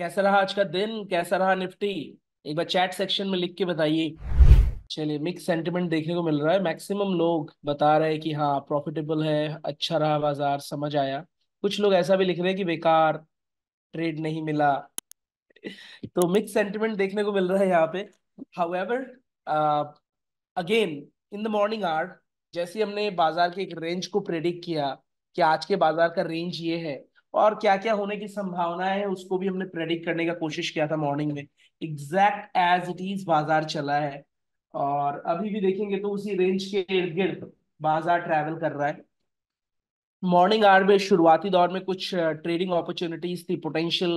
कैसा रहा आज का दिन कैसा रहा निफ्टी एक बार चैट सेक्शन में लिख के बताइए चलिए मिक्स सेंटिमेंट देखने को मिल रहा है मैक्सिमम लोग बता रहे हैं कि हाँ प्रॉफिटेबल है अच्छा रहा बाजार समझ आया कुछ लोग ऐसा भी लिख रहे हैं कि बेकार ट्रेड नहीं मिला तो मिक्स सेंटिमेंट देखने को मिल रहा है यहाँ पे however again in the morning hour जैसे हमने बाजार के एक रेंज को प्रेडिक्ट किया कि आज के बाजार का रेंज ये है और क्या क्या होने की संभावना है उसको भी हमने प्रेडिक्ट करने का कोशिश किया था मॉर्निंग में एग्जैक्ट एज इट इज बाजार चला है और अभी भी देखेंगे तो उसी रेंज के इर्द गिर्द बाजार ट्रेवल कर रहा है मॉर्निंग आर में शुरुआती दौर में कुछ ट्रेडिंग अपॉर्चुनिटीज थी पोटेंशियल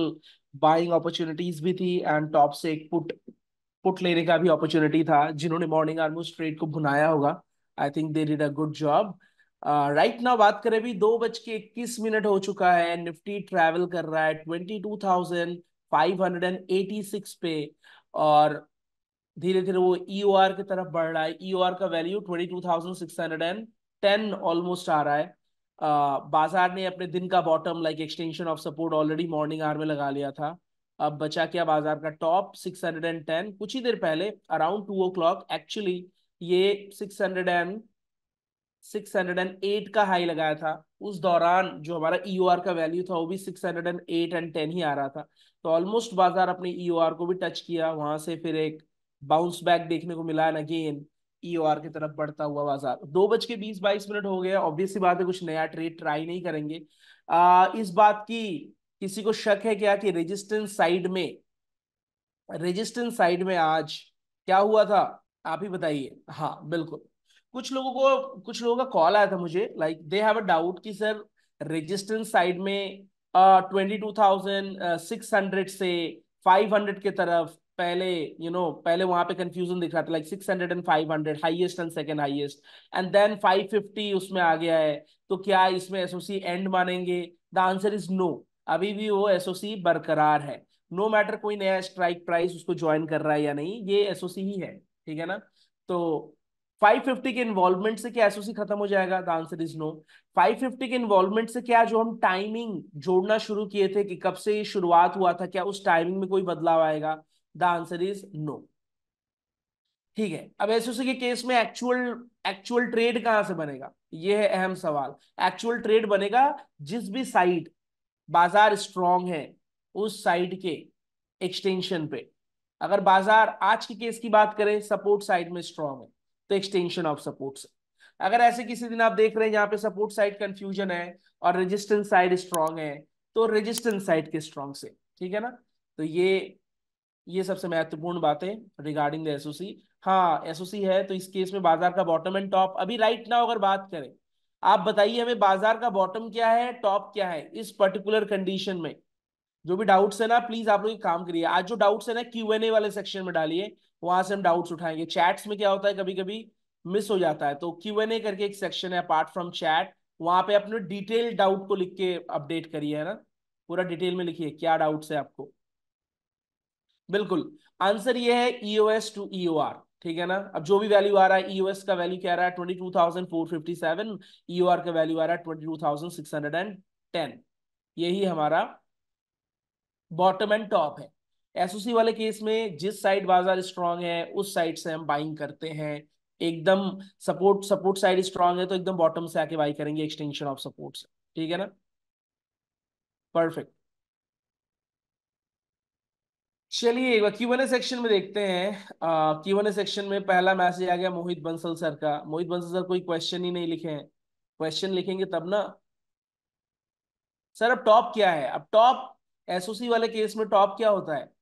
बाइंग अपॉर्चुनिटीज भी थी एंड टॉप से एक पुट पुट लेने का भी अपॉर्चुनिटी था जिन्होंने मॉर्निंग आर में उस ट्रेड को भुनाया होगा I think they did a good job right ना बात करें भी दो बज के इक्कीस मिनट हो चुका है निफ्टी ट्रेवल कर रहा है twenty two thousand five hundred and eighty six पे और धीरे धीरे वो ई ओ आर की तरफ बढ़ रहा है ई ओ आर का value twenty two thousand six hundred and ten almost आ रहा है बाजार ने अपने दिन का bottom like extension of support already morning hour में लगा लिया था अब बचा क्या बाजार का top six hundred and ten कुछ ही देर पहले around two o'clock actually ये सिक्स हंड्रेड एंड 608 का हाई लगाया था उस दौरान जो हमारा ई e का वैल्यू था वो भी 608 एंड 10 ही आ रहा था तो ऑलमोस्ट बाजार अपने ई e को भी टच किया वहां से फिर एक बाउंस बैक देखने को मिला एंड अगेन ई की तरफ बढ़ता हुआ बाजार दो बज के बीस बाईस मिनट हो गया ऑब्वियसली बात है कुछ नया ट्रेड ट्राई नहीं करेंगे आ, इस बात की किसी को शक है क्या कि रेजिस्टेंस साइड में रेजिस्टेंस साइड में आज क्या हुआ था आप ही बताइए हाँ बिल्कुल कुछ लोगों को कुछ लोगों का कॉल आया था मुझे like they have a doubt कि सर रेजिस्टेंस साइड में twenty two thousand six hundred से फाइव हंड्रेड के तरफ पहले यू you नो know, पहले वहां पे कंफ्यूजन दिख रहा था like six hundred and five hundred highest and second highest and then five fifty उसमें आ गया है तो क्या इसमें एसओसी एंड मानेंगे द आंसर इज नो अभी भी वो एसओसी बरकरार है नो no मैटर कोई नया स्ट्राइक प्राइस उसको ज्वाइन कर रहा है या नहीं ये एसओसी ही है ठीक है ना तो 550 के इन्वॉल्वमेंट से क्या एसओसी खत्म हो जाएगा द आंसर इज नो 550 के इन्वॉल्वमेंट से क्या जो हम टाइमिंग जोड़ना शुरू किए थे कि कब से शुरुआत हुआ था क्या उस टाइमिंग में कोई बदलाव आएगा द आंसर इज नो ठीक है अब एसओसी के केस में एक्चुअल एक्चुअल ट्रेड कहां से बनेगा ये है अहम सवाल एक्चुअल ट्रेड बनेगा जिस भी साइड बाजार स्ट्रांग है उस साइड के एक्सटेंशन पे अगर बाजार आज के केस की बात करें सपोर्ट साइड में स्ट्रांग है तो एक्सटेंशन ऑफ सपोर्ट अगर ऐसे किसी दिन आप देख रहे हैं यहाँ पे सपोर्ट साइड कंफ्यूजन है और रेजिस्टेंस साइड स्ट्रांग है तो रेजिस्टेंस साइड के स्ट्रांग से ठीक है ना तो ये ये सबसे महत्वपूर्ण बातें रिगार्डिंग द एसओसी हाँ एसओसी है तो इस केस में बाजार का बॉटम एंड टॉप अभी राइट नाउ अगर बात करें आप बताइए हमें बाजार का बॉटम क्या है टॉप क्या है इस पर्टिकुलर कंडीशन में जो भी डाउट्स है ना प्लीज आप लोग एक काम करिए आज जो डाउट्स है ना क्यू एन ए वाले सेक्शन में डालिए वहां से हम डाउट्स उठाएंगे चैट्स में क्या होता है कभी कभी मिस हो जाता है तो क्यू एन ए करके एक सेक्शन है अपार्ट फ्रॉम चैट वहां पे अपने डिटेल डाउट को लिख के अपडेट करिए है ना पूरा डिटेल में लिखिए क्या डाउट्स है आपको बिल्कुल आंसर ये है ईओएस टू आर ठीक है ना अब जो भी वैल्यू आ रहा है ईओएस e का वैल्यू क्या रहा है twenty two thousand four fifty seven R का वैल्यू आ रहा है twenty two thousand six hundred and ten यही हमारा बॉटम एंड टॉप है एसओसी वाले केस में जिस साइड बाजार स्ट्रांग है उस साइड से हम बाइंग करते हैं एकदम सपोर्ट सपोर्ट साइड स्ट्रांग है तो एकदम बॉटम से आके बाई करेंगे एक्सटेंशन ऑफ सपोर्ट से ठीक है ना परफेक्ट चलिए एक बार क्यूवन सेक्शन में देखते हैं क्यूवन सेक्शन में पहला मैसेज आ गया मोहित बंसल सर का मोहित बंसल सर कोई क्वेश्चन ही नहीं लिखे हैं क्वेश्चन लिखेंगे तब ना सर अब टॉप क्या है अब टॉप एसओसी वाले केस में टॉप क्या होता है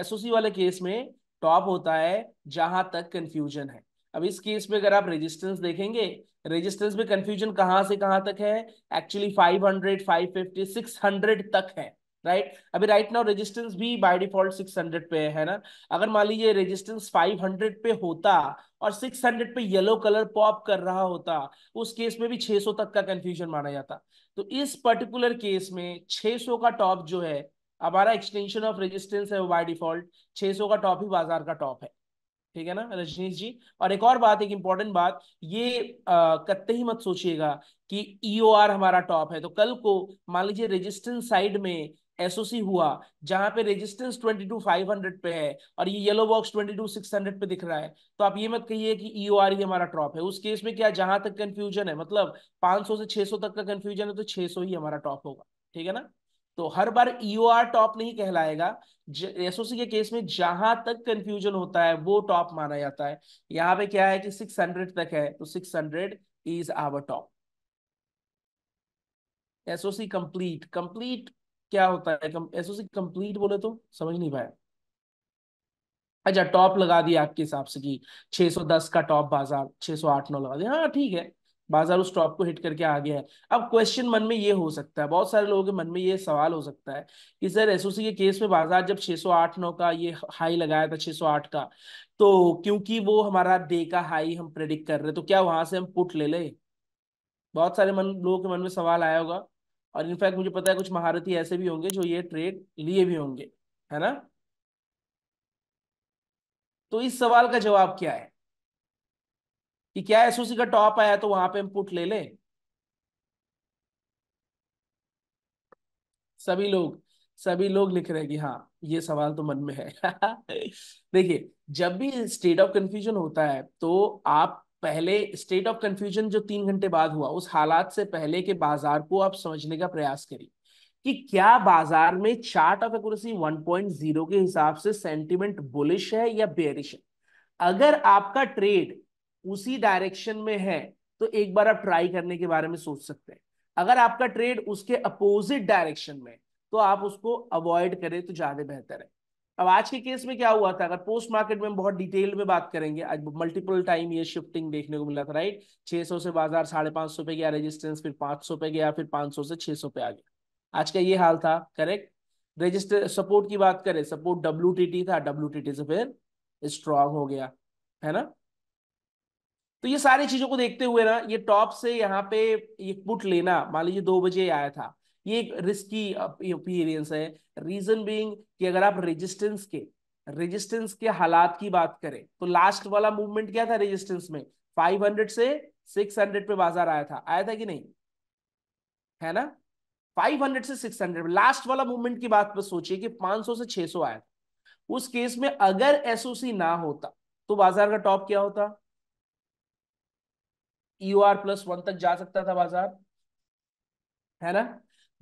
एसओसी वाले केस में टॉप होता है जहां तक कंफ्यूजन है अब इस केस में अगर आप रेजिस्टेंस देखेंगे रेजिस्टेंस में कंफ्यूजन कहां से कहां तक है एक्चुअली 500, 550, 600 तक है राइट right? अभी राइट नाउ रेजिस्टेंस भी बाय डिफॉल्ट 600 पे है ना अगर मान लीजिए रेजिस्टेंस 500 पे होता और 600 पे येलो कलर पॉप कर रहा होता उस केस में भी 600 तक का कंफ्यूजन माना जाता तो इस पर्टिकुलर केस में 600 का टॉप जो है हमारा एक्सटेंशन ऑफ रेजिस्टेंस है वो बाय डिफॉल्ट 600 का टॉप ही बाजार का टॉप है ठीक है ना रजनीश जी और एक और बात एक इंपॉर्टेंट बात ये कत्ते ही मत सोचिएगा कि ईओआर e हमारा टॉप है तो कल को मान लीजिए रेजिस्टेंस साइड में एसओसी हुआ जहां पे रेजिस्टेंस 22,500 पे है और ये येलो बॉक्स 22,600 पे दिख रहा है तो आप ये मत कहिए कि ईओआर e ही हमारा टॉप है उस केस में क्या जहां तक कंफ्यूजन है मतलब 500 से 600 तक का कंफ्यूजन है तो 600 ही हमारा टॉप होगा ठीक है ना तो हर बार ईओआर e टॉप नहीं कहलाएगा एसओसी के केस में जहां तक कंफ्यूजन होता है वो टॉप माना जाता है यहाँ पे क्या है कि सिक्स तक है तो six is our top SOC complete complete क्या होता है एसओसी कंप्लीट बोले तो समझ नहीं पाया अच्छा टॉप लगा दिया आपके हिसाब से कि 610 का टॉप बाजार 608 नौ लगा दिया हाँ ठीक है बाजार उस टॉप को हिट करके आ गया है अब क्वेश्चन मन में ये हो सकता है बहुत सारे लोगों के मन में ये सवाल हो सकता है कि सर एसओसी के केस में बाजार जब 608 नौ का ये हाई लगाया था 608 का तो क्योंकि वो हमारा डे का हाई हम प्रेडिक्ट कर रहे तो क्या वहां से हम पुट ले ले बहुत सारे मन लोगों के मन में सवाल आया होगा और इनफैक्ट मुझे पता है कुछ महारथी ऐसे भी होंगे जो ये ट्रेड लिए भी होंगे है ना तो इस सवाल का जवाब क्या है कि क्या एसओसी का टॉप आया तो वहां पे हम पुट ले लें सभी लोग सभी लोग लिख रहे हैं कि हाँ ये सवाल तो मन में है देखिए जब भी स्टेट ऑफ कंफ्यूजन होता है तो आप पहले स्टेट ऑफ कंफ्यूजन जो तीन घंटे बाद हुआ उस हालात से पहले के बाजार को आप समझने का प्रयास करिए कि क्या बाजार में चार्ट ऑफ एक्यूरेसी 1.0 के हिसाब से सेंटिमेंट बुलिश है या बेरिश है अगर आपका ट्रेड उसी डायरेक्शन में है तो एक बार आप ट्राई करने के बारे में सोच सकते हैं अगर आपका ट्रेड उसके अपोजिट डायरेक्शन में तो आप उसको अवॉइड करें तो ज्यादा बेहतर है अब आज के केस में क्या हुआ था अगर पोस्ट मार्केट में बहुत डिटेल में बात करेंगे आज मल्टीपल टाइम ये शिफ्टिंग देखने को मिला था राइट 600 से बाजार साढ़े पांच सौ पे गया रेजिस्टेंस फिर 500 पे गया फिर 500 से 600 पे आ गया आज का ये हाल था करेक्ट रजिस्टर सपोर्ट की बात करें सपोर्ट डब्ल्यू था डब्ल्यू से फिर स्ट्रांग हो गया है ना तो ये सारी चीजों को देखते हुए ना ये टॉप से यहाँ पे ये पुट लेना मान लीजिए दो बजे आया था ये एक रिस्की अपीयरेंस uh, है रीजन बीइंग कि अगर आप रेजिस्टेंस के रेजिस्टेंस के हालात की बात करें तो लास्ट वाला मूवमेंट क्या था रेजिस्टेंस में 500 से 600 पे बाजार आया था आया था कि नहीं है ना 500 से 600 लास्ट वाला मूवमेंट की बात पर सोचिए कि 500 से 600 आया था उस केस में अगर एसओसी ना होता तो बाजार का टॉप क्या होता आर प्लस वन तक जा सकता था बाजार है ना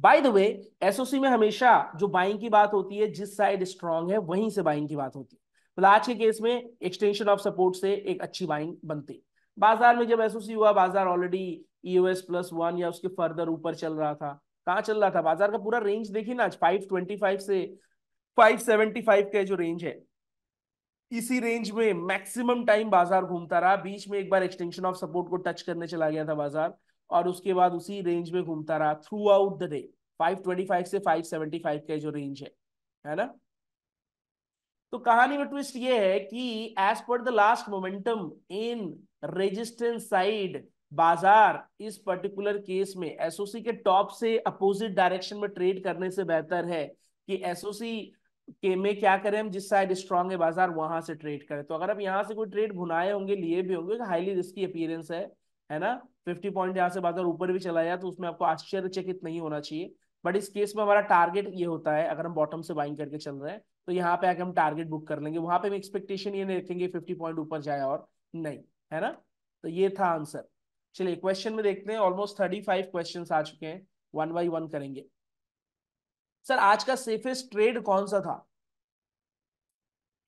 बाय द वे एसओसी में हमेशा जो बाइंग की बात होती है जिस साइड स्ट्रांग है वहीं से बाइंग की बात होती है मतलब आज के केस में एक्सटेंशन ऑफ सपोर्ट से एक अच्छी बाइंग बनती बाजार में जब एसओसी हुआ बाजार ऑलरेडी ईओएस प्लस वन या उसके फर्दर ऊपर चल रहा था कहाँ चल रहा था बाजार का पूरा रेंज देखिए ना आज फाइव से फाइव का जो रेंज है इसी रेंज में मैक्सिमम टाइम बाजार घूमता रहा बीच में एक बार एक्सटेंशन ऑफ सपोर्ट को टच करने चला गया था बाजार और उसके बाद उसी रेंज में घूमता रहा थ्रू आउट द डे 525 से 575 का जो रेंज है है ना तो कहानी में ट्विस्ट ये है कि as per the last momentum in resistance side बाजार इस पर्टिकुलर केस में एसओसी के टॉप से अपोजिट डायरेक्शन में ट्रेड करने से बेहतर है कि एसओसी के में क्या करें हम जिस साइड स्ट्रांग है बाजार वहां से ट्रेड करें तो अगर आप यहां से कोई ट्रेड भुनाए होंगे लिए भी होंगे हाईली रिस्की अपीयरेंस है है ना फिफ्टी पॉइंट यहाँ से बाजार ऊपर भी चला जाए तो उसमें आपको आश्चर्यचकित नहीं होना चाहिए बट इस केस में हमारा टारगेट ये होता है अगर हम बॉटम से बाइंग करके चल रहे हैं तो यहाँ पे आके हम टारगेट बुक कर लेंगे वहां पे हम एक्सपेक्टेशन ये नहीं रखेंगे फिफ्टी पॉइंट ऊपर जाए और नहीं है ना तो ये था आंसर चलिए क्वेश्चन में देखते हैं ऑलमोस्ट थर्टी फाइव क्वेश्चन आ चुके हैं वन बाई वन करेंगे सर आज का सेफेस्ट ट्रेड कौन सा था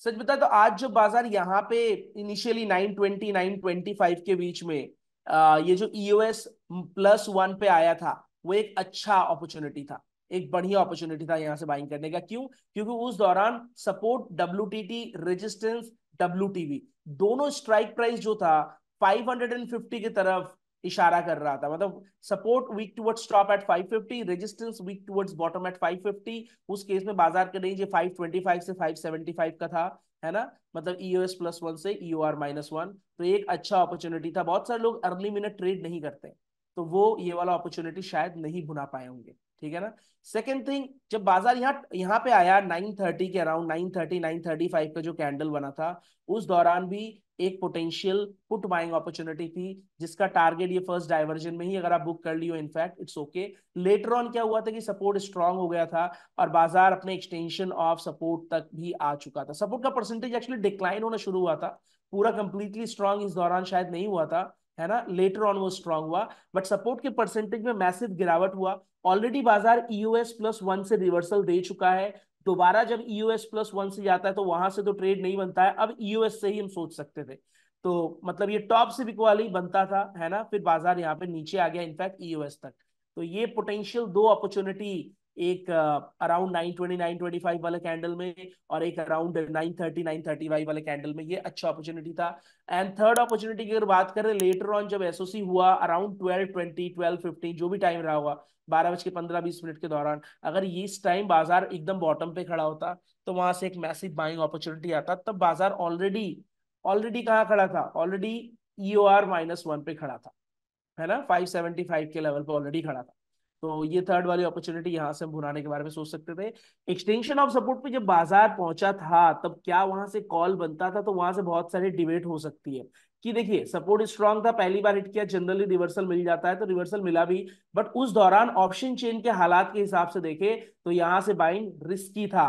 सच बताए तो आज जो बाजार यहाँ पे इनिशियली 920 925 के बीच में ये जो ईओएस प्लस वन पे आया था वो एक अच्छा अपॉर्चुनिटी था एक बढ़िया अपॉर्चुनिटी था यहाँ से बाइंग करने का क्यों क्योंकि उस दौरान सपोर्ट डब्ल्यू रेजिस्टेंस डब्ल्यू दोनों स्ट्राइक प्राइस जो था 550 की तरफ इशारा कर रहा था मतलब support weak towards stop at 550 resistance weak towards bottom at 550 उस केस में बाजार का रेंज 525 से 575 का था है ना मतलब ईओएस प्लस वन से आर माइनस वन तो एक अच्छा अपॉर्चुनिटी था बहुत सारे लोग अर्ली मिनट ट्रेड नहीं करते तो वो ये वाला अपॉर्चुनिटी शायद नहीं भुना पाए होंगे ठीक है ना सेकेंड थिंग जब बाजार यहाँ यहाँ पे आया 930 के अराउंड 930 935 का जो कैंडल बना था उस दौरान भी एक पोटेंशियल पुट बाइंग अपॉर्चुनिटी थी जिसका टारगेट ये फर्स्ट डाइवर्जन में ही अगर आप बुक कर लियो in fact it's okay later on क्या हुआ था कि सपोर्ट स्ट्रांग हो गया था और बाजार अपने एक्सटेंशन ऑफ सपोर्ट तक भी आ चुका था सपोर्ट का परसेंटेज एक्चुअली डिक्लाइन होना शुरू हुआ था पूरा कंप्लीटली स्ट्रांग इस दौरान शायद नहीं हुआ था है ना लेटर ऑन वो स्ट्रांग हुआ बट सपोर्ट के परसेंटेज में मैसिव गिरावट हुआ ऑलरेडी बाजार ईओएस प्लस वन से रिवर्सल दे चुका है दोबारा जब ईओएस प्लस वन से जाता है तो वहां से तो ट्रेड नहीं बनता है अब ईओएस e से ही हम सोच सकते थे तो मतलब ये टॉप से बिकवाली बनता था है ना फिर बाजार यहाँ पे नीचे आ गया इनफैक्ट ईओएस e तक तो ये पोटेंशियल दो अपॉर्चुनिटी एक around nine twenty nine twenty five वाले कैंडल में और एक around nine thirty nine thirty five वाले कैंडल में ये अच्छा अपॉर्चुनिटी था एंड थर्ड अपॉर्चुनिटी की अगर बात करें लेटर ऑन जब एसओसी हुआ around twelve twenty twelve fifteen जो भी टाइम रहा होगा बारह बज के पंद्रह बीस मिनट के दौरान अगर ये इस टाइम बाजार एकदम बॉटम पे खड़ा होता तो वहां से एक मैसिव बाइंग अपॉर्चुनिटी आता तब बाजार ऑलरेडी ऑलरेडी कहाँ खड़ा था already EO R minus one पे खड़ा था है ना फाइव सेवेंटी फाइव के लेवल पे ऑलरेडी खड़ा था तो ये थर्ड वाली अपॉर्चुनिटी यहाँ से हम भुनाने के बारे में सोच सकते थे एक्सटेंशन ऑफ सपोर्ट पे जब बाजार पहुंचा था तब क्या वहां से कॉल बनता था तो वहां से बहुत सारी डिबेट हो सकती है कि देखिए सपोर्ट स्ट्रॉन्ग था पहली बार हिट किया जनरली रिवर्सल मिल जाता है तो रिवर्सल मिला भी बट उस दौरान ऑप्शन चेन के हालात के हिसाब से देखे तो यहाँ से बाइंग रिस्की था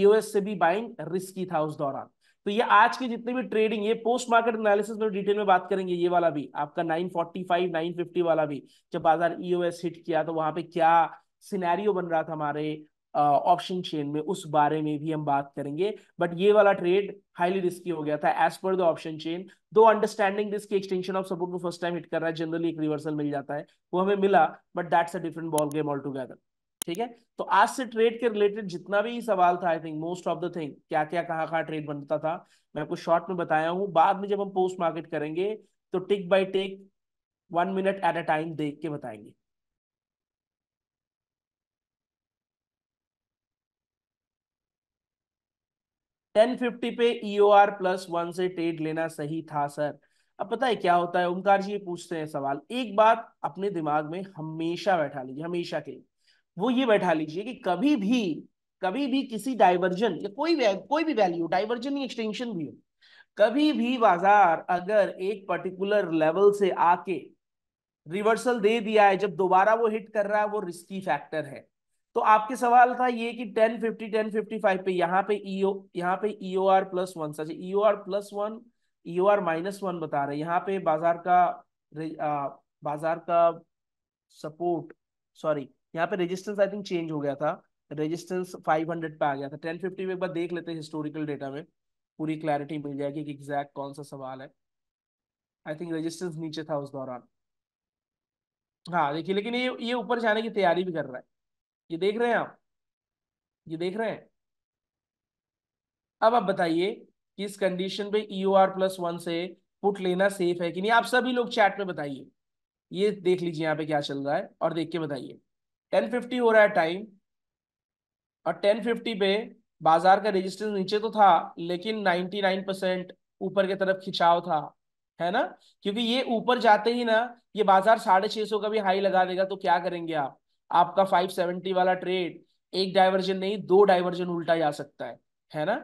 ईओएस e से भी बाइंग रिस्की था उस दौरान तो ये आज की जितनी भी ट्रेडिंग ये पोस्ट मार्केट एनालिसिस में डिटेल में बात करेंगे ये वाला भी आपका 945 950 वाला भी जब बाजार ईओएस e हिट किया तो वहां पे क्या सिनेरियो बन रहा था हमारे ऑप्शन चेन में उस बारे में भी हम बात करेंगे बट ये वाला ट्रेड हाईली रिस्की हो गया था as per the option chain to understanding this की एक्सटेंशन ऑफ सपोर्ट को फर्स्ट टाइम हिट कर रहा है जनरली एक रिवर्सल मिल जाता है वो हमें मिला but that's a different ball game all together ठीक है तो आज से ट्रेड के रिलेटेड जितना भी सवाल था I think most of the thing क्या क्या कहाँ कहाँ ट्रेड बनता था मैं आपको शॉर्ट में बताया हूँ बाद में जब हम पोस्ट मार्केट करेंगे तो tick by tick one minute at a time देख के बताएंगे टेन फिफ्टी पे ईओआर प्लस वन से ट्रेड लेना सही था सर अब पता है क्या होता है ओमकार जी ये पूछते हैं सवाल एक बात अपने दिमाग में हमेशा बैठा लीजिए हमेशा के लिए वो ये बैठा लीजिए कि कभी भी कभी भी किसी डाइवर्जन या कोई भी कोई भी वैल्यू डाइवर्जन या एक्सटेंशन भी हो कभी भी बाजार अगर एक पर्टिकुलर लेवल से आके रिवर्सल दे दिया है जब दोबारा वो हिट कर रहा है वो रिस्की फैक्टर है तो आपके सवाल था ये कि 1050 1055 पे यहाँ पे ईओ e यहाँ पे EO R plus one such EO R plus one EO R minus one बता रहे यहाँ पे बाजार का आ, बाजार का सपोर्ट सॉरी यहाँ पे रेजिस्टेंस आई थिंक चेंज हो गया था रेजिस्टेंस 500 पे आ गया था 1050 में एक बार देख लेते हैं हिस्टोरिकल डेटा में पूरी क्लैरिटी मिल जाएगी कि एग्जैक्ट कौन सा सवाल है आई थिंक रजिस्टेंस नीचे था उस दौरान हाँ देखिए लेकिन ये ये ऊपर जाने की तैयारी भी कर रहा है ये देख रहे हैं आप ये देख रहे हैं अब आप बताइए कि इस कंडीशन पे E O R plus one से पुट लेना सेफ है कि नहीं आप सभी लोग चैट में बताइए ये देख लीजिए यहाँ पे क्या चल रहा है और देख के बताइए टेन फिफ्टी हो रहा है टाइम और टेन फिफ्टी पे बाजार का रेजिस्टेंस नीचे तो था लेकिन नाइनटी नाइन परसेंट ऊपर की तरफ खिंचाव था है ना क्योंकि ये ऊपर जाते ही ना ये बाजार साढ़े छह सौ का भी हाई लगा देगा तो क्या करेंगे आप आपका फाइव सेवेंटी वाला ट्रेड एक डाइवर्जन नहीं दो डाइवर्जन उल्टा जा सकता है है ना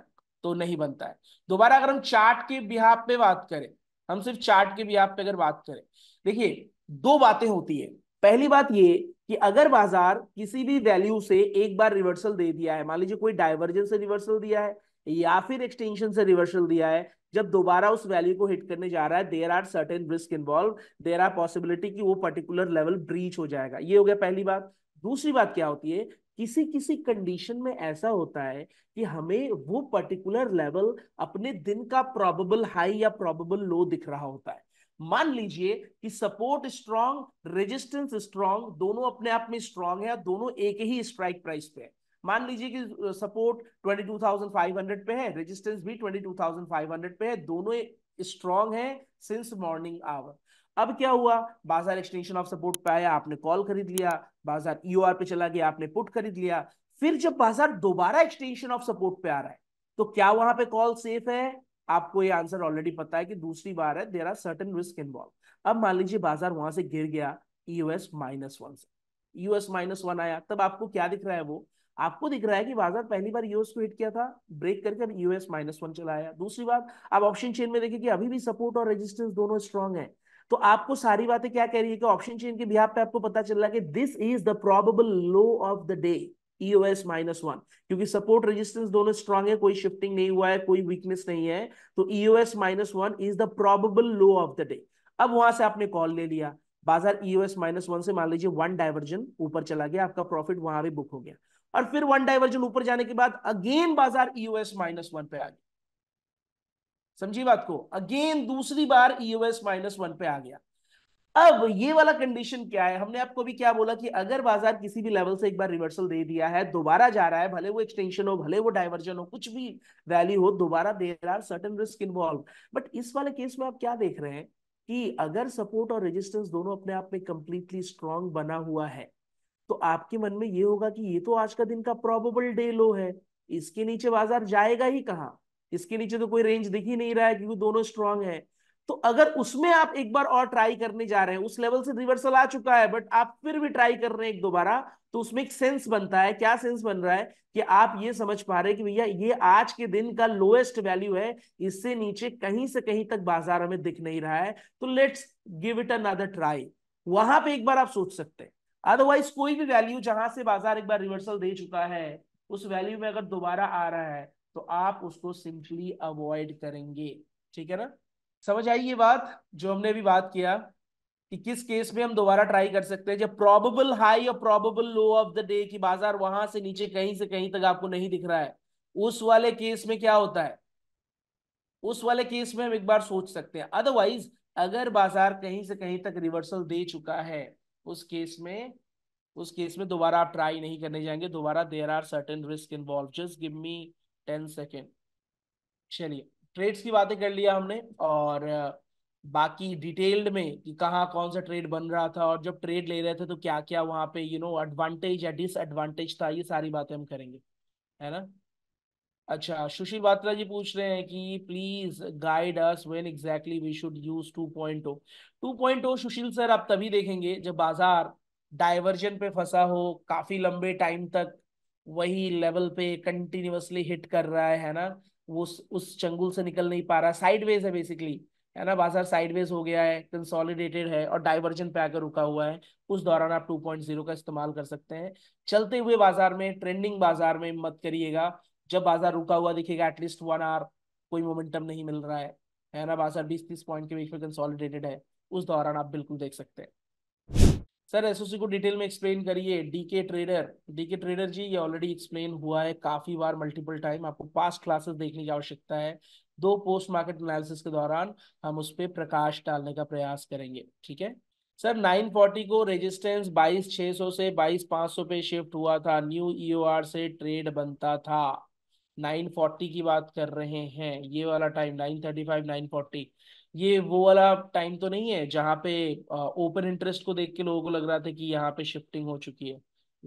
तो नहीं बनता है दोबारा अगर हम चार्ट के बिहार पे बात करें हम सिर्फ चार्ट के बिहार पे अगर बात करें देखिए दो बातें होती है पहली बात ये कि अगर बाजार किसी भी वैल्यू से एक बार रिवर्सल दे दिया है मान लीजिए कोई डाइवर्जन से रिवर्सल दिया है या फिर एक्सटेंशन से रिवर्सल दिया है जब दोबारा उस वैल्यू को हिट करने जा रहा है there are certain risk involve there are possibility कि वो पर्टिकुलर लेवल ब्रीच हो जाएगा ये हो गया पहली बात दूसरी बात क्या होती है किसी किसी कंडीशन में ऐसा होता है कि हमें वो पर्टिकुलर लेवल अपने दिन का प्रॉबेबल हाई या प्रॉबेबल लो दिख रहा होता है मान लीजिए कि सपोर्ट स्ट्रॉन्ग रेजिस्टेंस स्ट्रॉन्ग दोनों अपने आप में स्ट्रॉन्ग है दोनों एक ही स्ट्राइक प्राइस पे है मान लीजिए कि सपोर्ट 22,500 पे है रेजिस्टेंस भी 22,500 पे है दोनों स्ट्रॉन्ग है सिंस मॉर्निंग आवर अब क्या हुआ बाजार एक्सटेंशन ऑफ सपोर्ट पे आया आपने कॉल खरीद लिया बाजार ईओआर e पे चला गया आपने पुट खरीद लिया फिर जब बाजार दोबारा एक्सटेंशन ऑफ सपोर्ट पे आ रहा है तो क्या वहां पे कॉल सेफ है आपको ये आंसर ऑलरेडी पता है कि दूसरी बार है there are certain risk involve अब मान लीजिए बाजार वहां से गिर गया यूएस माइनस वन से यूएस माइनस वन आया तब आपको क्या दिख रहा है वो आपको दिख रहा है कि बाजार पहली बार यूएस e को हिट किया था ब्रेक करके यूएस माइनस वन चला आया दूसरी बात आप ऑप्शन चेन में देखिए कि अभी भी सपोर्ट और रेजिस्टेंस दोनों स्ट्रॉन्ग है तो आपको सारी बातें क्या कह रही है कि ऑप्शन चेन के बिहार पे आपको पता चल रहा है कि this is the probable low of the day EOS minus one क्योंकि सपोर्ट रेजिस्टेंस दोनों स्ट्रांग है कोई शिफ्टिंग नहीं हुआ है कोई वीकनेस नहीं है तो EOS minus one is the probable low of the day अब वहां से आपने कॉल ले लिया बाजार ईओएस माइनस वन से मान लीजिए वन डायवर्जन ऊपर चला गया आपका प्रॉफिट वहां भी बुक हो गया और फिर वन डायवर्जन ऊपर जाने के बाद अगेन बाजार ईओएस माइनस वन पे आ गया समझी बात को अगेन दूसरी बार ईओएस माइनस वन पे आ गया अब ये वाला कंडीशन क्या है हमने आपको भी क्या बोला कि अगर बाजार किसी भी लेवल से एक बार रिवर्सल दे दिया है दोबारा जा रहा है भले वो एक्सटेंशन हो भले वो डाइवर्जन हो कुछ भी वैल्यू हो दोबारा there are certain risk involve but इस वाले केस में आप क्या देख रहे हैं कि अगर सपोर्ट और रेजिस्टेंस दोनों अपने आप में कंप्लीटली स्ट्रांग बना हुआ है तो आपके मन में ये होगा कि ये तो आज का दिन का प्रॉबेबल डे लो है इसके नीचे बाजार जाएगा ही कहाँ इसके नीचे तो कोई रेंज दिख ही नहीं रहा है क्योंकि दोनों स्ट्रांग है तो अगर उसमें आप एक बार और ट्राई करने जा रहे हैं उस लेवल से रिवर्सल आ चुका है बट आप फिर भी ट्राई कर रहे हैं एक दोबारा तो उसमें एक सेंस बनता है क्या सेंस बन रहा है कि आप ये समझ पा रहे हैं कि भैया ये आज के दिन का लोएस्ट वैल्यू है इससे नीचे कहीं से कहीं तक बाजार में दिख नहीं रहा है तो let's give it another try वहां पर एक बार आप सोच सकते हैं अदरवाइज कोई भी वैल्यू जहां से बाजार एक बार रिवर्सल दे चुका है उस वैल्यू में अगर दोबारा आ रहा है तो आप उसको सिंपली अवॉइड करेंगे ठीक है ना समझ आई ये बात जो हमने अभी बात किया कि किस केस में हम दोबारा ट्राई कर सकते हैं जब प्रोबेबल हाई और probable low of the day की बाजार वहां से नीचे कहीं से कहीं तक आपको नहीं दिख रहा है उस वाले केस में क्या होता है उस वाले केस में हम एक बार सोच सकते हैं अदरवाइज अगर बाजार कहीं से कहीं तक रिवर्सल दे चुका है उस केस में उस केस में दोबारा आप ट्राई नहीं करने जाएंगे दोबारा there are certain risk involve just give me ten second चलिए ट्रेड्स की बातें कर लिया हमने और बाकी डिटेल्ड में कि कहाँ कौन सा ट्रेड बन रहा था और जब ट्रेड ले रहे थे तो क्या क्या वहां पे यू नो एडवांटेज या डिसएडवांटेज था ये सारी बातें हम करेंगे है ना अच्छा सुशील बात्रा जी पूछ रहे हैं कि please guide us when exactly we should use 2.0 2.0 Sushil sir आप तभी देखेंगे जब बाजार डाइवर्जन पे फंसा हो काफी लंबे टाइम तक वही लेवल पे कंटिन्यूसली हिट कर रहा है, है ना वो उस चंगुल से निकल नहीं पा रहा साइडवेज है बेसिकली है ना बाजार साइडवेज हो गया है कंसोलिडेटेड है और डाइवर्जन पे आकर रुका हुआ है उस दौरान आप 2.0 का इस्तेमाल कर सकते हैं चलते हुए बाजार में ट्रेंडिंग बाजार में मत करिएगा जब बाजार रुका हुआ दिखेगा एटलीस्ट वन आवर कोई मोमेंटम नहीं मिल रहा है है ना बाजार बीस तीस पॉइंट के बीच में कंसोलिडेटेड है उस दौरान आप बिल्कुल देख सकते हैं सर एसओसी को डिटेल में एक्सप्लेन करिए DK trader DK trader ji ये ऑलरेडी एक्सप्लेन हुआ है काफी बार मल्टीपल टाइम आपको पास्ट क्लासेस देखने की आवश्यकता है दो पोस्ट मार्केट एनालिसिस के दौरान हम उस पर प्रकाश डालने का प्रयास करेंगे ठीक है सर 940 को रेजिस्टेंस 22600 से 22500 पे शिफ्ट हुआ था न्यू ईओआर e से ट्रेड बनता था 940 की बात कर रहे हैं ये वाला टाइम 935 940 ये वो वाला टाइम तो नहीं है जहाँ पे ओपन इंटरेस्ट को देख के लोगों को लग रहा था कि यहाँ पे शिफ्टिंग हो चुकी है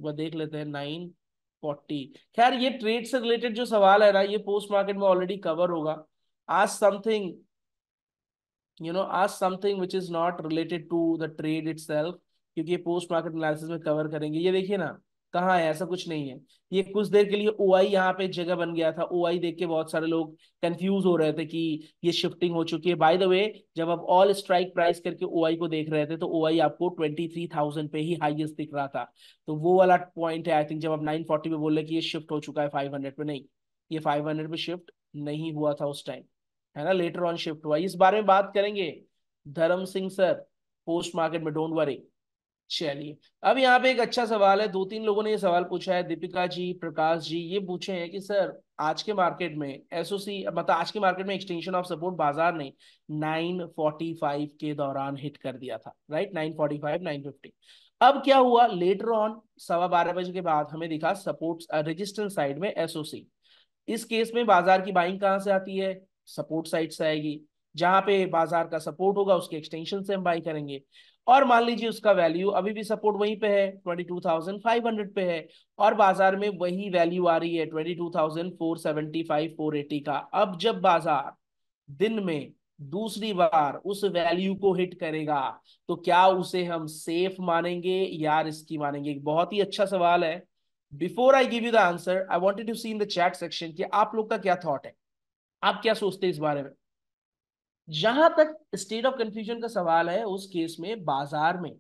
वह देख लेते हैं नाइन फोर्टी खैर ये ट्रेड से रिलेटेड जो सवाल है ना ये पोस्ट मार्केट में ऑलरेडी कवर होगा आज समथिंग यू नो आज something which is not related to the trade it क्योंकि पोस्ट मार्केट एनालिसिस में कवर करेंगे ये देखिए ना कहा है ऐसा कुछ नहीं है ये कुछ देर के लिए ओ आई यहाँ पे जगह बन गया था ओ आई देख के बहुत सारे लोग कंफ्यूज हो रहे थे कि ये शिफ्टिंग हो चुकी है बाय द वे जब आप ऑल स्ट्राइक प्राइस करके ओ आई को देख रहे थे तो ओ आई आपको ट्वेंटी थ्री थाउजेंड पे ही हाईएस्ट दिख रहा था तो वो वाला पॉइंट है आई थिंक जब आप नाइन फोर्टी पे बोल रहे कि ये शिफ्ट हो चुका है फाइव हंड्रेड पे नहीं ये फाइव हंड्रेड पे शिफ्ट नहीं हुआ था उस टाइम है ना लेटर ऑन शिफ्ट हुआ इस बारे में बात करेंगे Dharam Singh sir post market में डोंट वरी चलिए अब यहाँ पे एक अच्छा सवाल है दो तीन लोगों ने ये सवाल पूछा है दीपिका जी प्रकाश जी ये पूछे हैं कि सर आज के मार्केट में एसओसी मतलब आज के मार्केट में एक्सटेंशन ऑफ सपोर्ट बाजार ने 945 के दौरान हिट कर दिया था राइट 945 950 अब क्या हुआ लेटर ऑन सवा बारह बजे के बाद हमें दिखा सपोर्ट रजिस्टेंस साइड में एसओसी इस केस में बाजार की बाइंग कहाँ से आती है सपोर्ट साइड से आएगी जहां पे बाजार का सपोर्ट होगा उसके एक्सटेंशन से हम बाई करेंगे और मान लीजिए उसका वैल्यू अभी भी सपोर्ट वहीं पे है twenty two thousand five hundred पे है और बाजार में वही वैल्यू आ रही है twenty two thousand four seventy five four eighty का अब जब बाजार दिन में दूसरी बार उस वैल्यू को हिट करेगा तो क्या उसे हम सेफ मानेंगे या रिस्की मानेंगे बहुत ही अच्छा सवाल है before I give you the answer I wanted to see in the chat section कि आप लोग का क्या थॉट है आप क्या सोचते हैं इस बारे में जहां तक स्टेट ऑफ कंफ्यूजन का सवाल है उस केस में बाजार में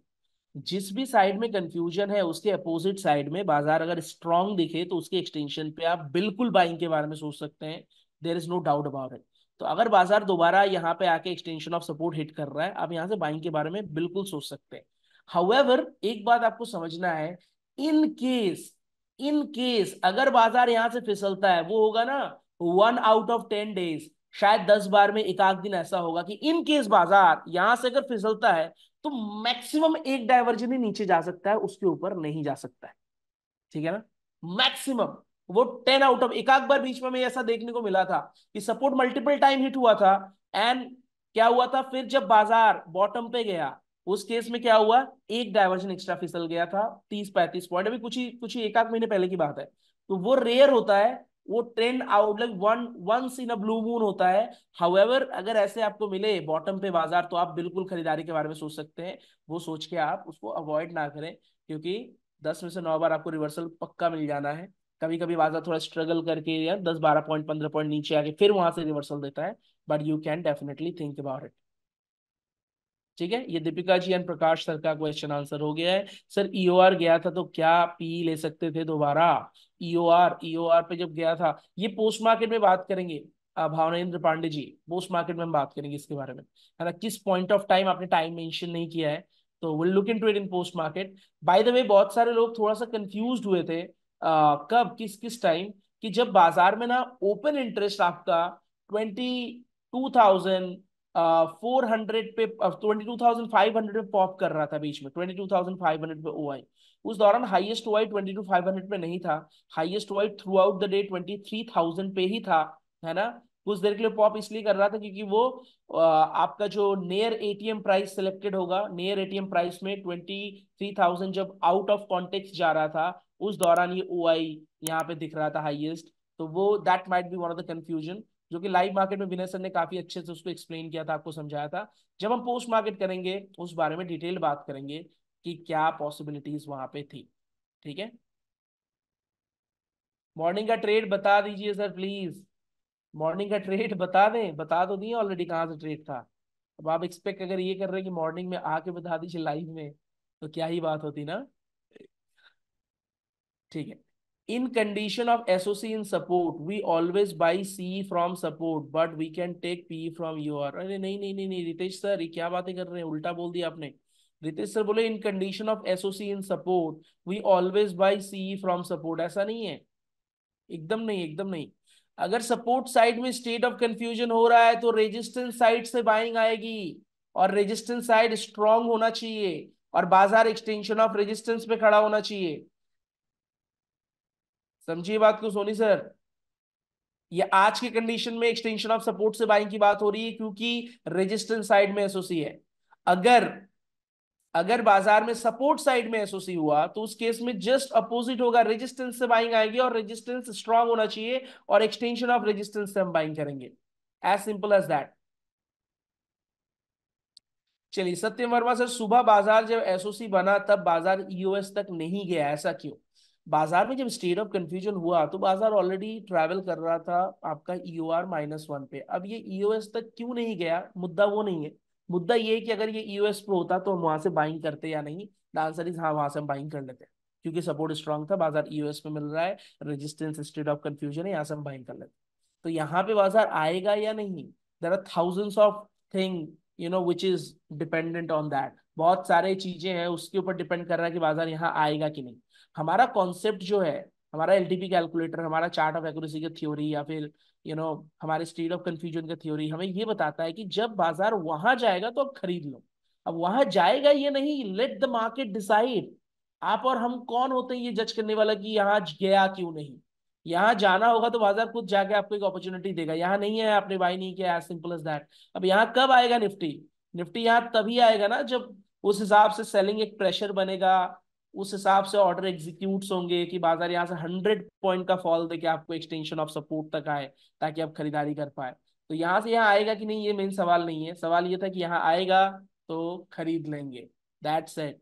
जिस भी साइड में कंफ्यूजन है उसके अपोजिट साइड में बाजार अगर स्ट्रांग दिखे तो उसके एक्सटेंशन पे आप बिल्कुल बाइंग के बारे में सोच सकते हैं there is no doubt about it तो अगर बाजार दोबारा यहाँ पे आके एक्सटेंशन ऑफ सपोर्ट हिट कर रहा है आप यहाँ से बाइंग के बारे में बिल्कुल सोच सकते हैं हाउएवर एक बात आपको समझना है इन केस इन केस अगर बाजार यहाँ से फिसलता है वो होगा ना one out of ten days शायद दस बार में एक आध दिन ऐसा होगा कि इन केस बाजार यहां से अगर फिसलता है तो मैक्सिमम एक डायवर्जन ही नीचे जा सकता है उसके ऊपर नहीं जा सकता है ठीक है ना मैक्सिमम वो टेन आउट ऑफ एक आध बार बीच में ऐसा देखने को मिला था कि सपोर्ट मल्टीपल टाइम हिट हुआ था एंड क्या हुआ था फिर जब बाजार बॉटम पे गया उस केस में क्या हुआ एक डायवर्जन एक्स्ट्रा फिसल गया था तीस पैंतीस पॉइंट अभी कुछ ही कुछ ही एक आध महीने पहले की बात है तो वो रेयर होता है वो trend outlook one once in a blue moon होता है हाउएवर अगर ऐसे आपको मिले बॉटम पे बाजार तो आप बिल्कुल खरीदारी के बारे में सोच सकते हैं वो सोच के आप उसको अवॉइड ना करें क्योंकि दस में से नौ बार आपको रिवर्सल पक्का मिल जाना है कभी कभी बाजार थोड़ा स्ट्रगल करके या दस बारह पॉइंट पंद्रह पॉइंट नीचे आके फिर वहां से रिवर्सल देता है but you can definitely think about it ठीक है ये दीपिका जी एंड प्रकाश सर का क्वेश्चन आंसर हो गया है सर ईओआर e गया था तो क्या पी ले सकते थे दोबारा ईओ ईओआर ईओआर पे जब गया था ये पोस्ट मार्केट में बात करेंगे भावनेन्द्र पांडे जी पोस्ट मार्केट में हम बात करेंगे इसके बारे में है ना किस पॉइंट ऑफ टाइम आपने टाइम मेंशन नहीं किया है तो will look into it in post market by the way बहुत सारे लोग थोड़ा सा कंफ्यूज हुए थे आ, कब किस किस टाइम कि जब बाजार में ना ओपन इंटरेस्ट आपका twenty two thousand four hundred पे twenty two thousand five hundred पे पॉप कर रहा था बीच में twenty two thousand five hundred पे ओ आई उस दौरान ट्वेंटी टू फाइव हंड्रेड पे नहीं था throughout the day twenty three thousand पे ही था है ना कुछ देर के लिए पॉप इसलिए कर रहा था क्योंकि वो आपका जो नियर एटीएम प्राइस सिलेक्टेड होगा नियर एटीएम प्राइस में ट्वेंटी थ्री थाउजेंड जब आउट ऑफ कॉन्टेक्ट जा रहा था उस दौरान ये ओ आई यहाँ पे दिख रहा था हाइएस्ट तो वो that might be one of the confusion जो कि लाइव मार्केट में विनय सर ने काफी अच्छे से उसको एक्सप्लेन किया था आपको समझाया था जब हम पोस्ट मार्केट करेंगे उस बारे में डिटेल बात करेंगे कि क्या पॉसिबिलिटीज वहां पे थी ठीक है मॉर्निंग का ट्रेड बता दीजिए सर प्लीज मॉर्निंग का ट्रेड बता दें बता तो दिए ऑलरेडी कहाँ से ट्रेड था अब आप एक्सपेक्ट अगर ये कर रहे हैं कि मॉर्निंग में आके बता दीजिए लाइव में तो क्या ही बात होती ना ठीक है in condition of SOC in support, we always buy CE from support, but we can take PE from UR. अरे नहीं नहीं नहीं नहीं रितेश सर ये क्या बातें कर रहे हैं उल्टा बोल दिया आपने रितेश सर बोले in condition of SOC in support we always buy CE from support ऐसा नहीं है एकदम नहीं एकदम नहीं अगर सपोर्ट साइड में स्टेट ऑफ कंफ्यूजन हो रहा है तो रेजिस्टेंस साइड से बाइंग आएगी और रेजिस्टेंस साइड स्ट्रांग होना चाहिए और बाजार एक्सटेंशन ऑफ रेजिस्टेंस पे खड़ा होना चाहिए समझिए बात को सोनी सर ये आज के कंडीशन में एक्सटेंशन ऑफ सपोर्ट से बाइंग की बात हो रही है क्योंकि रेजिस्टेंस साइड में एसओसी है अगर अगर बाजार में सपोर्ट साइड में एसओसी हुआ तो उस केस में जस्ट अपोजिट होगा रेजिस्टेंस से बाइंग आएगी और रेजिस्टेंस स्ट्रांग होना चाहिए और एक्सटेंशन ऑफ रेजिस्टेंस से हम बाइंग करेंगे एज सिंपल एज दैट चलिए सत्यम वर्मा सर सुबह बाजार जब एसओसी बना तब बाजार ईओएस e तक नहीं गया ऐसा क्यों बाजार में जब स्टेट ऑफ कंफ्यूजन हुआ तो बाजार ऑलरेडी ट्रैवल कर रहा था आपका E O R minus one पे अब ये ईओएस e तक क्यों नहीं गया मुद्दा वो नहीं है मुद्दा ये है कि अगर ये ईओएस e पे होता तो हम वहां से बाइंग करते या नहीं द आंसर इज हाँ वहां से हम बाइंग कर लेते हैं क्योंकि सपोर्ट स्ट्रांग था बाजार ई e पे मिल रहा है रेजिस्टेंस स्टेट ऑफ कंफ्यूजन है यहाँ से हम बाइंग कर लेते हैं तो यहाँ पे बाजार आएगा या नहीं there are thousand of thing you know which is dependent on that बहुत सारे चीजें हैं उसके ऊपर डिपेंड कर रहा है कि बाजार यहाँ आएगा कि नहीं हमारा कॉन्सेप्ट जो है हमारा एल कैलकुलेटर हमारा चार्ट ऑफ एक्यूरेसी की थ्योरी या फिर यू you नो know, हमारे स्टेट ऑफ कंफ्यूजन की थ्योरी हमें ये बताता है कि जब बाजार वहां जाएगा तो आप खरीद लो अब वहां जाएगा ये नहीं लेट द मार्केट डिसाइड आप और हम कौन होते हैं ये जज करने वाला कि यहाँ गया क्यों नहीं यहाँ जाना होगा तो बाजार खुद जाके आपको एक अपॉर्चुनिटी देगा यहाँ नहीं है आपने बाई नहीं किया एज सिंपल एज दैट अब यहाँ कब आएगा निफ्टी निफ्टी यहाँ तभी आएगा ना जब उस हिसाब से सेलिंग एक प्रेशर बनेगा उस हिसाब से ऑर्डर एग्जीक्यूट होंगे कि बाजार यहाँ से हंड्रेड पॉइंट का फॉल दे के आपको एक्सटेंशन ऑफ सपोर्ट तक आए ताकि आप खरीदारी कर पाए तो यहाँ से यहाँ आएगा कि नहीं ये मेन सवाल नहीं है सवाल ये था कि यहाँ आएगा तो खरीद लेंगे दैट सेट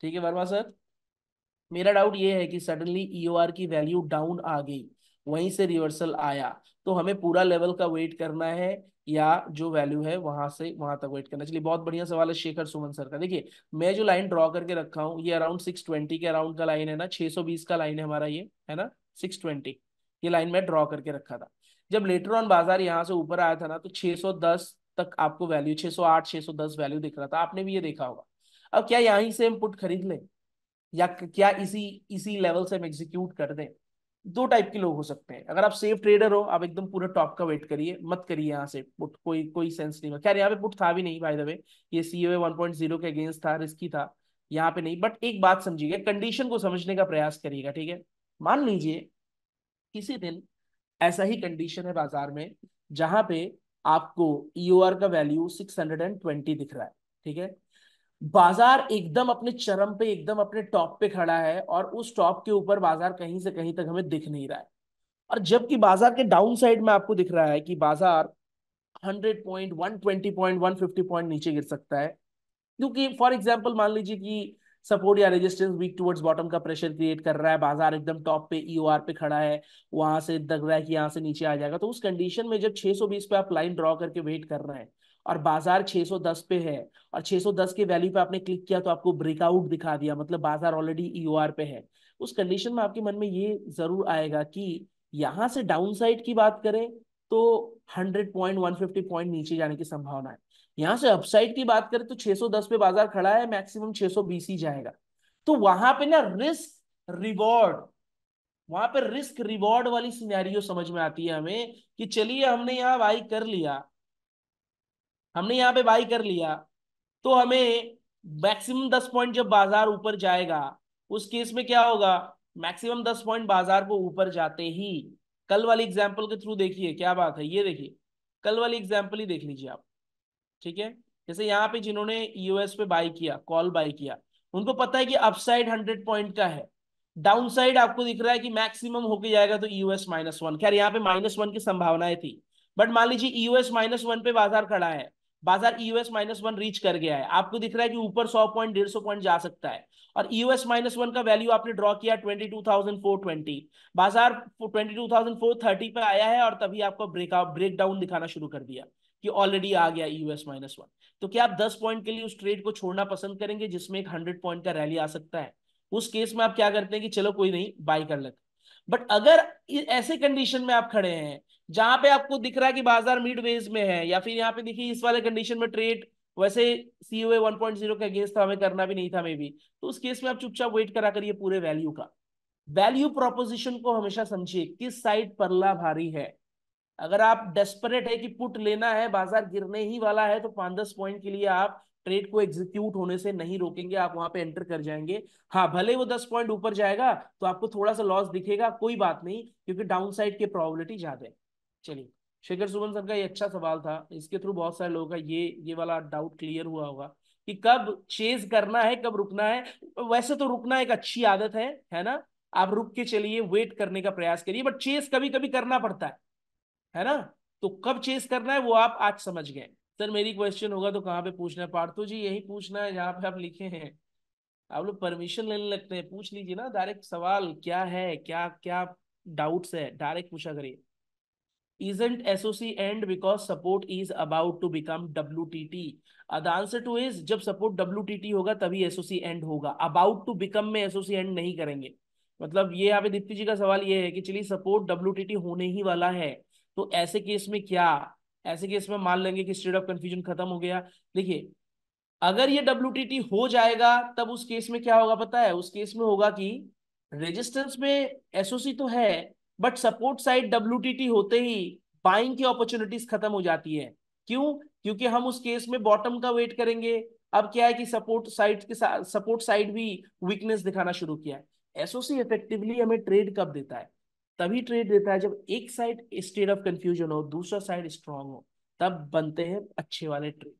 ठीक है वर्मा सर मेरा डाउट ये है कि सडनली ईओआर e की वैल्यू डाउन आ गई वहीं से रिवर्सल आया तो हमें पूरा लेवल का वेट करना है या जो वैल्यू है वहां से वहां तक वेट करना चलिए बहुत बढ़िया सवाल है शेखर सुमन सर का देखिए मैं जो लाइन ड्रॉ करके रखा हूँ ये अराउंड सिक्स ट्वेंटी के अराउंड का लाइन है ना छह सौ बीस का लाइन है हमारा ये है ना सिक्स ट्वेंटी ये लाइन मैं ड्रॉ करके रखा था जब लेटर ऑन बाजार यहाँ से ऊपर आया था ना तो दस तक आपको वैल्यू 608 दस वैल्यू दिख रहा था आपने भी ये देखा होगा अब क्या यहाँ से हम पुट खरीद लें या क्या इसी इसी लेवल से हम एग्जीक्यूट कर दें दो टाइप के लोग हो सकते हैं अगर आप सेफ ट्रेडर हो आप एकदम पूरा टॉप का वेट करिए मत करिए यहाँ से पुट कोई कोई सेंस नहीं खैर यहाँ पे पुट था भी नहीं बाय द वे ये C A one point zero के अगेंस्ट था रिस्की था यहाँ पे नहीं बट एक बात समझिएगा कंडीशन को समझने का प्रयास करिएगा ठीक है मान लीजिए किसी दिन ऐसा ही कंडीशन है बाजार में जहां पे आपको ई e का वैल्यू सिक्स दिख रहा है ठीक है बाजार एकदम अपने चरम पे एकदम अपने टॉप पे खड़ा है और उस टॉप के ऊपर बाजार कहीं से कहीं तक हमें दिख नहीं रहा है और जबकि बाजार के डाउन साइड में आपको दिख रहा है कि बाजार hundred point one twenty point one fifty point नीचे गिर सकता है क्योंकि फॉर एग्जाम्पल मान लीजिए कि सपोर्ट या रेजिस्टेंस वीक टुवर्ड्स बॉटम का प्रेशर क्रिएट कर रहा है बाजार एकदम टॉप पे ईओआर e पे खड़ा है वहां से दग रहा है कि यहाँ से नीचे आ जाएगा तो उस कंडीशन में जब 620 पे आप लाइन ड्रॉ करके वेट कर रहे हैं और बाजार 610 पे है और 610 के वैल्यू पे आपने क्लिक किया तो आपको ब्रेकआउट दिखा दिया मतलब बाजार ऑलरेडी ईओआर e पे है उस कंडीशन में आपके मन में ये जरूर आएगा कि यहाँ से डाउनसाइड की बात करें तो 100 पॉइंट 150 पॉइंट नीचे जाने की संभावना है यहां से अपसाइड की बात करें तो 610 पे बाजार खड़ा है मैक्सिमम 620 ही जाएगा तो वहां पे ना रिस्क रिवॉर्ड वहां पे रिस्क रिवॉर्ड वाली सिनेरियो समझ में आती है हमें कि चलिए हमने यहाँ बाई कर लिया हमने यहाँ पे बाई कर लिया तो हमें मैक्सिमम दस पॉइंट जब बाजार ऊपर जाएगा उस केस में क्या होगा मैक्सिमम दस पॉइंट बाजार को ऊपर जाते ही कल वाली एग्जाम्पल के थ्रू देखिए क्या बात है ये देखिए कल वाली एग्जाम्पल ही देख लीजिए आप ठीक है जैसे यहाँ पे जिन्होंने यूएस पे बाई किया कॉल बाय किया उनको पता है कि अपसाइड हंड्रेड पॉइंट का है डाउन साइड आपको दिख रहा है कि मैक्सिमम होके जाएगा तो यूएस माइनस वन खैर यहाँ पे माइनस वन की संभावनाएं थी बट मान लीजिए यूएस माइनस वन पे बाजार खड़ा है बाजार यूएस माइनस वन रीच कर गया है आपको दिख रहा है कि ऊपर सौ पॉइंट डेढ़ सौ पॉइंट जा सकता है और यूएस माइनस वन का वैल्यू आपने ड्रॉ किया twenty two thousand four twenty बाजार twenty two thousand four thirty पे आया है और तभी आपको ब्रेकआउट डाउन दिखाना शुरू कर दिया कि ऑलरेडी आ गया यूएस माइनस वन तो क्या आप दस पॉइंट के लिए उस ट्रेड को छोड़ना पसंद करेंगे जिसमें एक हंड्रेड पॉइंट का रैली आ सकता है उस केस में आप क्या करते हैं कि चलो कोई नहीं बाय कर लेते बट अगर ऐसे कंडीशन में आप खड़े हैं जहां पे आपको दिख रहा है कि बाजार मिड वेज में है या फिर यहाँ पे देखिए इस वाले कंडीशन में ट्रेड वैसे C O one point zero के अगेंस्ट था हमें करना भी नहीं था मे भी तो उस केस में आप चुपचाप वेट करा करिए पूरे वैल्यू का वैल्यू प्रोपोजिशन को हमेशा समझिए किस साइड परला भारी है अगर आप डेस्परेट है कि पुट लेना है बाजार गिरने ही वाला है तो पांच दस पॉइंट के लिए आप ट्रेड को एग्जीक्यूट होने से नहीं रोकेंगे आप वहां पे एंटर कर जाएंगे हाँ भले वो दस पॉइंट ऊपर जाएगा तो आपको थोड़ा सा लॉस दिखेगा कोई बात नहीं क्योंकि डाउन साइड की प्रॉबिलिटी ज्यादा है चलिए शेखर सुमन सर का ये अच्छा सवाल था इसके थ्रू बहुत सारे लोगों का ये ये वाला डाउट क्लियर हुआ होगा कि कब चेज करना है कब रुकना है वैसे तो रुकना एक अच्छी आदत है है ना आप रुक के चलिए वेट करने का प्रयास करिए बट चेज कभी कभी करना पड़ता है है ना तो कब चेस करना है वो आप आज समझ गए सर मेरी क्वेश्चन होगा तो कहाँ पे पूछना है पार्थो जी यही पूछना है जहाँ पे आप लिखे हैं आप लोग परमिशन लेने लगते हैं पूछ लीजिए ना डायरेक्ट सवाल क्या है क्या क्या डाउट्स है डायरेक्ट पूछा करिए isn't SOC end because support is about to become W T T answer to is जब टी टी होगा तभी एसओसी एंड होगा अबाउट टू बिकम में एसोसी एंड नहीं करेंगे मतलब ये यहाँ पे दीप्ति जी का सवाल ये है कि चलिए सपोर्ट टी होने ही वाला है तो ऐसे केस में क्या ऐसे केस में मान लेंगे कि स्टेट ऑफ कंफ्यूजन खत्म हो गया देखिए अगर ये डब्ल्यू हो जाएगा तब उस केस में क्या होगा पता है उस केस में होगा कि रेजिस्टेंस में एसओसी तो है बट सपोर्ट साइड डब्ल्यू होते ही बाइंग की अपॉर्चुनिटीज खत्म हो जाती है क्यों क्योंकि हम उस केस में बॉटम का वेट करेंगे अब क्या है कि सपोर्ट साइड के साथ सपोर्ट साइड भी वीकनेस दिखाना शुरू किया है एसओसी इफेक्टिवली हमें ट्रेड कब देता है तभी ट्रेड देता है जब एक साइड स्टेट ऑफ कंफ्यूजन हो दूसरा साइड स्ट्रांग हो तब बनते हैं अच्छे वाले ट्रेड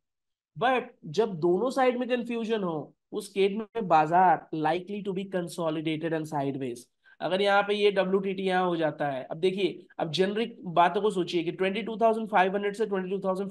बट जब दोनों साइड में कंफ्यूजन हो उस केस में बाजार likely to be consolidated and sideways अगर यहाँ पे ये डब्ल्यू टी टी यहाँ हो जाता है अब देखिए अब जेनरिक बातों को सोचिए कि 22,500 से 22,500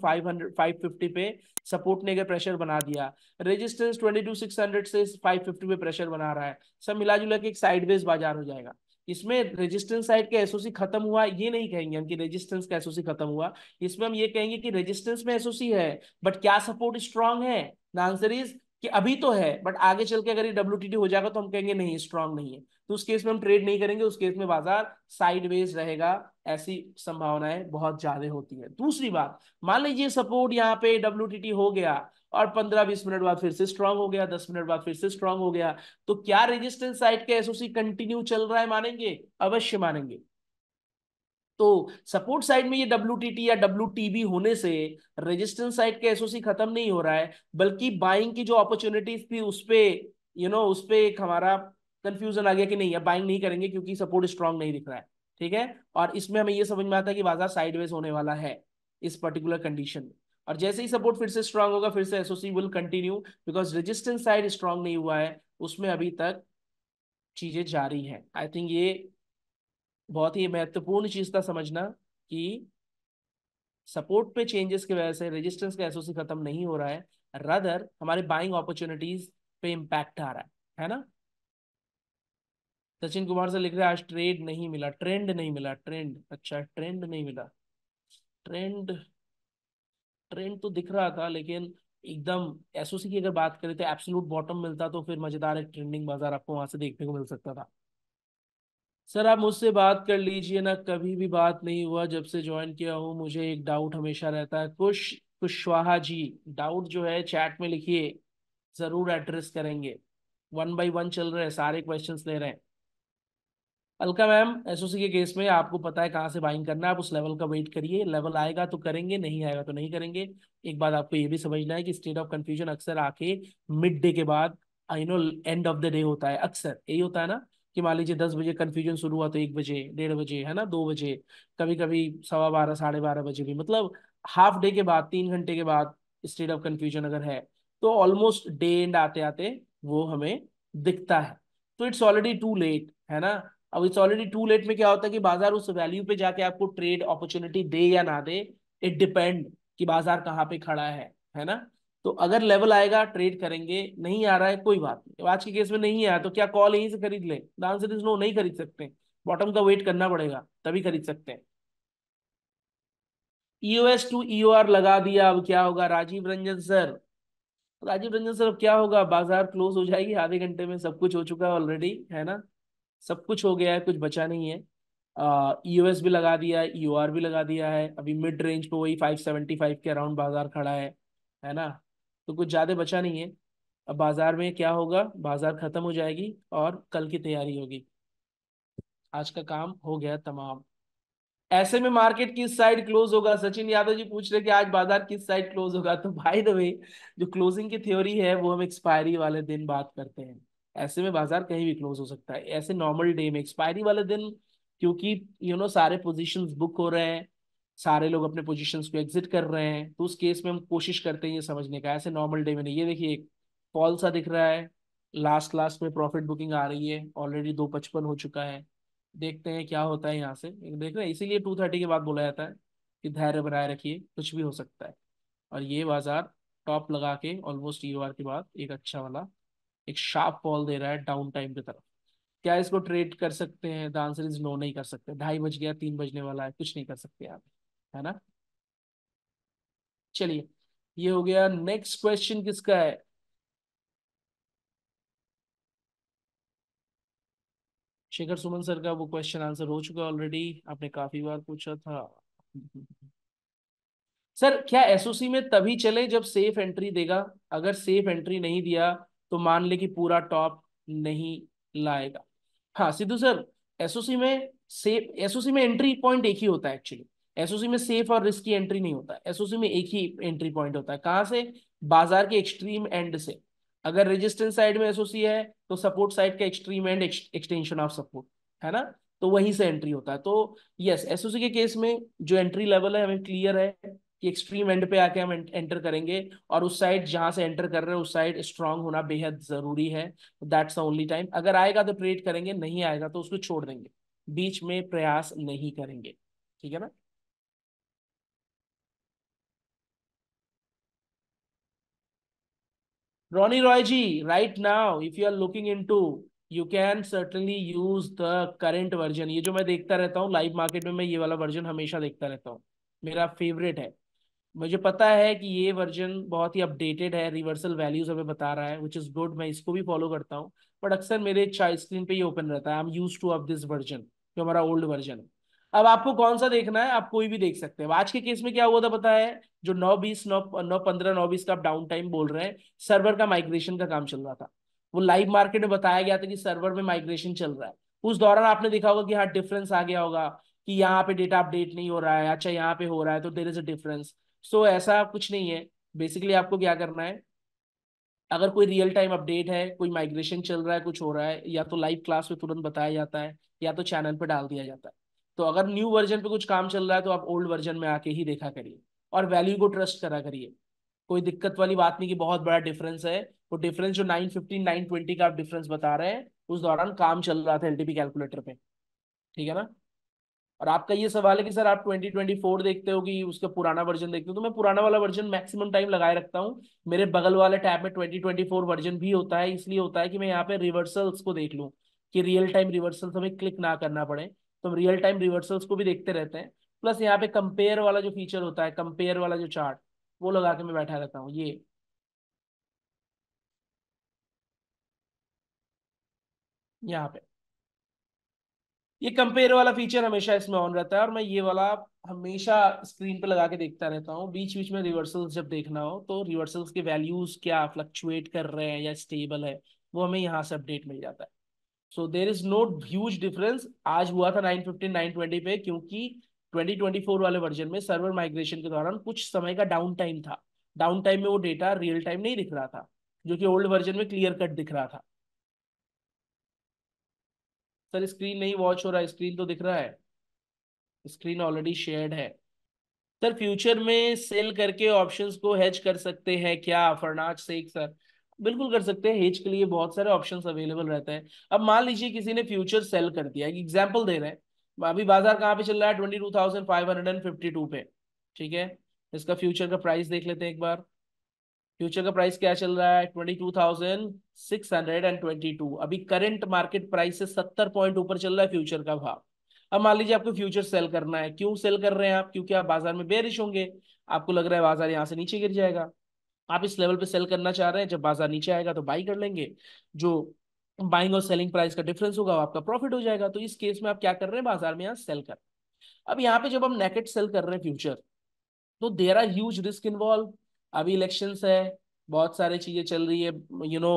550 पे सपोर्ट ने अगर प्रेशर बना दिया रेजिस्टेंस 22,600 से 550 पे प्रेशर बना रहा है सब मिला जुला के एक साइडवेज बाजार हो जाएगा इसमें रेजिस्टेंस साइड का एसओसी खत्म हुआ ये नहीं कहेंगे हम कि रेजिस्टेंस का एसओसी खत्म हुआ इसमें हम ये कहेंगे कि रेजिस्टेंस में एसओसी है बट क्या सपोर्ट स्ट्रांग है द आंसर इज कि अभी तो है बट आगे चल के अगर ये डब्ल्यू हो जाएगा तो हम कहेंगे नहीं स्ट्रांग नहीं है तो उस केस में हम ट्रेड नहीं करेंगे उस केस में बाजार साइडवेज रहेगा ऐसी संभावनाएं बहुत ज्यादा होती है दूसरी बात मान लीजिए सपोर्ट यहाँ पे डब्ल्यू हो गया और 15-20 मिनट बाद फिर से स्ट्रांग हो गया 10 मिनट बाद फिर से स्ट्रांग हो गया तो क्या रेजिस्टेंस साइड के एसओसी कंटिन्यू चल रहा है मानेंगे अवश्य मानेंगे तो सपोर्ट साइड में ये डब्ल्यू या डब्ल्यू होने से रेजिस्टेंस साइड के एसओसी खत्म नहीं हो रहा है बल्कि बाइंग की जो अपॉर्चुनिटीज थी उसपे यू नो उसपे एक हमारा कंफ्यूजन आ गया कि नहीं बाइंग नहीं करेंगे क्योंकि सपोर्ट स्ट्रांग नहीं दिख रहा है ठीक है और इसमें हमें यह समझ में आता है कि बाजार साइडवेज होने वाला है इस पर्टिकुलर कंडीशन में और जैसे ही सपोर्ट फिर से स्ट्रांग होगा फिर से SOC will continue because resistance side strong नहीं हुआ है उसमें अभी तक चीजें जारी है आई थिंक ये बहुत ही महत्वपूर्ण चीज था समझना कि सपोर्ट पे चेंजेस की वजह से रेजिस्टेंस का एसओसी खत्म नहीं हो रहा है रदर हमारे बाइंग अपॉर्चुनिटीज पे इम्पैक्ट आ रहा है है ना सचिन कुमार से लिख रहे आज ट्रेड नहीं मिला ट्रेंड नहीं मिला ट्रेंड अच्छा ट्रेंड नहीं मिला ट्रेंड ट्रेंड तो दिख रहा था लेकिन एकदम एसओसी की अगर बात करें तो एब्सोल्यूट बॉटम मिलता तो फिर मजेदार एक ट्रेंडिंग बाजार आपको वहां से देखने को मिल सकता था सर आप मुझसे बात कर लीजिए ना कभी भी बात नहीं हुआ जब से ज्वाइन किया हूँ मुझे एक डाउट हमेशा रहता है कुश कुशवाहा जी डाउट जो है चैट में लिखिए जरूर एड्रेस करेंगे वन बाई वन चल रहे हैं सारे क्वेश्चंस ले रहे हैं अलका मैम एसओसी के केस में आपको पता है कहाँ से बाइंग करना है आप उस लेवल का वेट करिए लेवल आएगा तो करेंगे नहीं आएगा तो नहीं करेंगे एक बात आपको ये भी समझना है कि स्टेट ऑफ कंफ्यूजन अक्सर आके मिड डे के बाद I know end of the day होता है अक्सर यही होता है ना कि मान लीजिए दस बजे कन्फ्यूजन शुरू हुआ तो एक बजे डेढ़ बजे है ना दो बजे कभी कभी सवा बारह साढ़े बारह बजे भी मतलब हाफ डे के बाद तीन घंटे के बाद स्टेट ऑफ कन्फ्यूजन अगर है तो ऑलमोस्ट डे एंड आते आते वो हमें दिखता है तो इट्स ऑलरेडी टू लेट है ना अब इट्स ऑलरेडी टू लेट में क्या होता है कि बाजार उस वैल्यू पे जाके आपको ट्रेड अपॉर्चुनिटी दे या ना दे इट डिपेंड कि बाजार कहाँ पे खड़ा है है ना तो अगर लेवल आएगा ट्रेड करेंगे नहीं आ रहा है कोई बात नहीं आज के केस में नहीं आया तो क्या कॉल यहीं से खरीद ले आंसर इज नो नहीं खरीद सकते बॉटम का वेट करना पड़ेगा तभी खरीद सकते हैं ईओएस टू ईओआर लगा दिया अब क्या होगा राजीव रंजन सर राजीव रंजन सर अब क्या होगा बाजार क्लोज हो जाएगी आधे घंटे में सब कुछ हो चुका है ऑलरेडी है ना सब कुछ हो गया है कुछ बचा नहीं है ई uh, भी लगा दिया है ई भी लगा दिया है अभी मिड रेंज पे वही फाइव सेवेंटी फाइव के अराउंड बाजार खड़ा है है ना तो कुछ ज़्यादा बचा नहीं है अब बाजार में क्या होगा बाजार ख़त्म हो जाएगी और कल की तैयारी होगी आज का काम हो गया तमाम ऐसे में मार्केट किस साइड क्लोज होगा सचिन यादव जी पूछ रहे कि आज बाजार किस साइड क्लोज होगा तो बाय द वे जो क्लोजिंग की थ्योरी है वो हम एक्सपायरी वाले दिन बात करते हैं ऐसे में बाजार कहीं भी क्लोज हो सकता है ऐसे नॉर्मल डे में एक्सपायरी वाले दिन क्योंकि यू you नो know, सारे पोजिशन बुक हो रहे हैं सारे लोग अपने पोजिशन को एग्जिट कर रहे हैं तो उस केस में हम कोशिश करते हैं ये समझने का ऐसे नॉर्मल डे में नहीं ये देखिए एक फॉल सा दिख रहा है लास्ट लास्ट में प्रॉफिट बुकिंग आ रही है ऑलरेडी दो पचपन हो चुका है देखते हैं क्या होता है यहाँ से देख रहे हैं इसीलिए टू थर्टी के बाद बोला जाता है कि धैर्य बनाए रखिए कुछ भी हो सकता है और ये बाजार टॉप लगा के ऑलमोस्ट यू के बाद एक अच्छा वाला एक शार्प फॉल दे रहा है डाउन टाइम की तरफ क्या इसको ट्रेड कर सकते हैं द आंसर इज नो नहीं कर सकते ढाई बज गया तीन बजने वाला है कुछ नहीं कर सकते आप है ना चलिए ये हो गया नेक्स्ट क्वेश्चन किसका है शेखर सुमन सर का वो क्वेश्चन आंसर हो चुका ऑलरेडी आपने काफी बार पूछा था सर क्या एसओसी में तभी चले जब सेफ एंट्री देगा अगर सेफ एंट्री नहीं दिया तो मान ले कि पूरा टॉप नहीं लाएगा हाँ सिद्धू सर एसओसी में सेफ एसओसी में एंट्री पॉइंट एक ही होता है एक्चुअली एसओसी में सेफ और रिस्की एंट्री नहीं होता एसओसी में एक ही एंट्री पॉइंट होता है कहां से बाजार के एक्सट्रीम एंड से अगर रेजिस्टेंस साइड में एसओसी है तो सपोर्ट साइड का extreme end extension of support है ना तो वहीं से एंट्री होता है तो यस एसओसी के केस में जो एंट्री लेवल है हमें क्लियर है कि एक्सट्रीम एंड पे आके हम एंटर करेंगे और उस साइड जहां से एंटर कर रहे हैं उस साइड स्ट्रांग होना बेहद ज़रूरी है दैट्स द ओनली टाइम अगर आएगा तो ट्रेड करेंगे नहीं आएगा तो उसको छोड़ देंगे बीच में प्रयास नहीं करेंगे ठीक है ना जी right right if you are looking into you can certainly use the current version ये जो मैं देखता रहता हूँ लाइव मार्केट में मैं ये वाला वर्जन हमेशा देखता रहता हूँ मेरा फेवरेट है मुझे पता है कि ये वर्जन बहुत ही अपडेटेड है रिवर्सल वैल्यूज हमें बता रहा है विच इज गुड मैं इसको भी फॉलो करता हूँ बट अक्सर मेरे स्क्रीन पे ही ओपन रहता है I am use to of this version जो हमारा ओल्ड वर्जन है अब आपको कौन सा देखना है आप कोई भी देख सकते हैं आज के केस में क्या हुआ था पता है जो नौ बीस नौ नौ पंद्रह नौ बीस का आप डाउन टाइम बोल रहे हैं सर्वर का माइग्रेशन का काम चल रहा था वो लाइव मार्केट में बताया गया था कि सर्वर में माइग्रेशन चल रहा है उस दौरान आपने देखा होगा कि हाँ डिफरेंस आ गया होगा कि यहाँ पे डेटा अपडेट नहीं हो रहा है अच्छा यहाँ पे हो रहा है तो there is a difference so so, ऐसा कुछ नहीं है बेसिकली आपको क्या करना है अगर कोई रियल टाइम अपडेट है कोई माइग्रेशन चल रहा है कुछ हो रहा है या तो लाइव क्लास में तुरंत बताया जाता है या तो चैनल पर डाल दिया जाता है तो अगर न्यू वर्जन पे कुछ काम चल रहा है तो आप ओल्ड वर्जन में आके ही देखा करिए और वैल्यू को ट्रस्ट करा करिए कोई दिक्कत वाली बात नहीं कि बहुत बड़ा डिफरेंस है वो डिफरेंस जो नाइन फिफ्टीन नाइन ट्वेंटी का आप डिफरेंस बता रहे हैं उस दौरान काम चल रहा था एल कैलकुलेटर पे ठीक है ना और आपका ये सवाल है कि सर आप 2024 देखते हो कि उसका पुराना वर्जन देखते हो तो मैं पुराना वाला वर्जन मैक्सिमम टाइम लगाए रखता हूँ मेरे बगल वाले टैब में 2024 वर्जन भी होता है इसलिए होता है कि मैं यहाँ पे रिवर्सल्स को देख लूँ कि रियल टाइम रिवर्सल्स हमें क्लिक ना करना पड़े तो हम रियल टाइम रिवर्सल्स को भी देखते रहते हैं प्लस यहाँ पे कंपेयर वाला जो फीचर होता है कंपेयर वाला जो चार्ट वो लगा के मैं बैठा रहता हूँ ये यहाँ पे ये कंपेयर वाला फीचर हमेशा इसमें ऑन रहता है और मैं ये वाला हमेशा स्क्रीन पे लगा के देखता रहता हूँ बीच बीच में रिवर्सल्स जब देखना हो तो रिवर्सल्स के वैल्यूज क्या फ्लक्चुएट कर रहे हैं या स्टेबल है वो हमें यहाँ से अपडेट मिल जाता है so there is no huge difference आज हुआ था नाइन फिफ्टी पे क्योंकि ट्वेंटी वाले वर्जन में सर्वर माइग्रेशन के दौरान कुछ समय का डाउन टाइम था डाउन टाइम में वो डेटा रियल टाइम नहीं दिख रहा था जो कि ओल्ड वर्जन में क्लियर कट दिख रहा था सर स्क्रीन नहीं वॉच हो रहा है स्क्रीन तो दिख रहा है स्क्रीन ऑलरेडी शेयर्ड है सर फ्यूचर में सेल करके ऑप्शंस को हेज कर सकते हैं क्या फरनाज शेख सर बिल्कुल कर सकते हैं हेज के लिए बहुत सारे ऑप्शन अवेलेबल रहते हैं अब मान लीजिए किसी ने फ्यूचर सेल कर दिया एग्जाम्पल दे रहे हैं अभी बाजार कहाँ पे चल रहा है twenty two thousand five hundred and fifty two पे ठीक है इसका फ्यूचर का प्राइस देख लेते हैं एक बार फ्यूचर का प्राइस क्या चल रहा है twenty two thousand six hundred and twenty two अभी करंट मार्केट प्राइस से सत्तर पॉइंट ऊपर चल रहा है फ्यूचर का भाव अब मान लीजिए आपको फ्यूचर सेल करना है क्यों सेल कर रहे हैं आप क्योंकि आप बाजार में बेरिश होंगे आपको लग रहा है बाजार यहाँ से नीचे गिर जाएगा आप इस लेवल पे सेल करना चाह रहे हैं जब बाजार नीचे आएगा तो बाई कर लेंगे जो बाइंग और सेलिंग प्राइस का डिफरेंस होगा आपका प्रॉफिट हो जाएगा तो इस केस में आप क्या कर रहे हैं बाजार में यहाँ सेल कर अब यहाँ पे जब हम नेकेट सेल कर रहे हैं फ्यूचर तो there are huge risk involve अभी इलेक्शंस है बहुत सारी चीजें चल रही है यू नो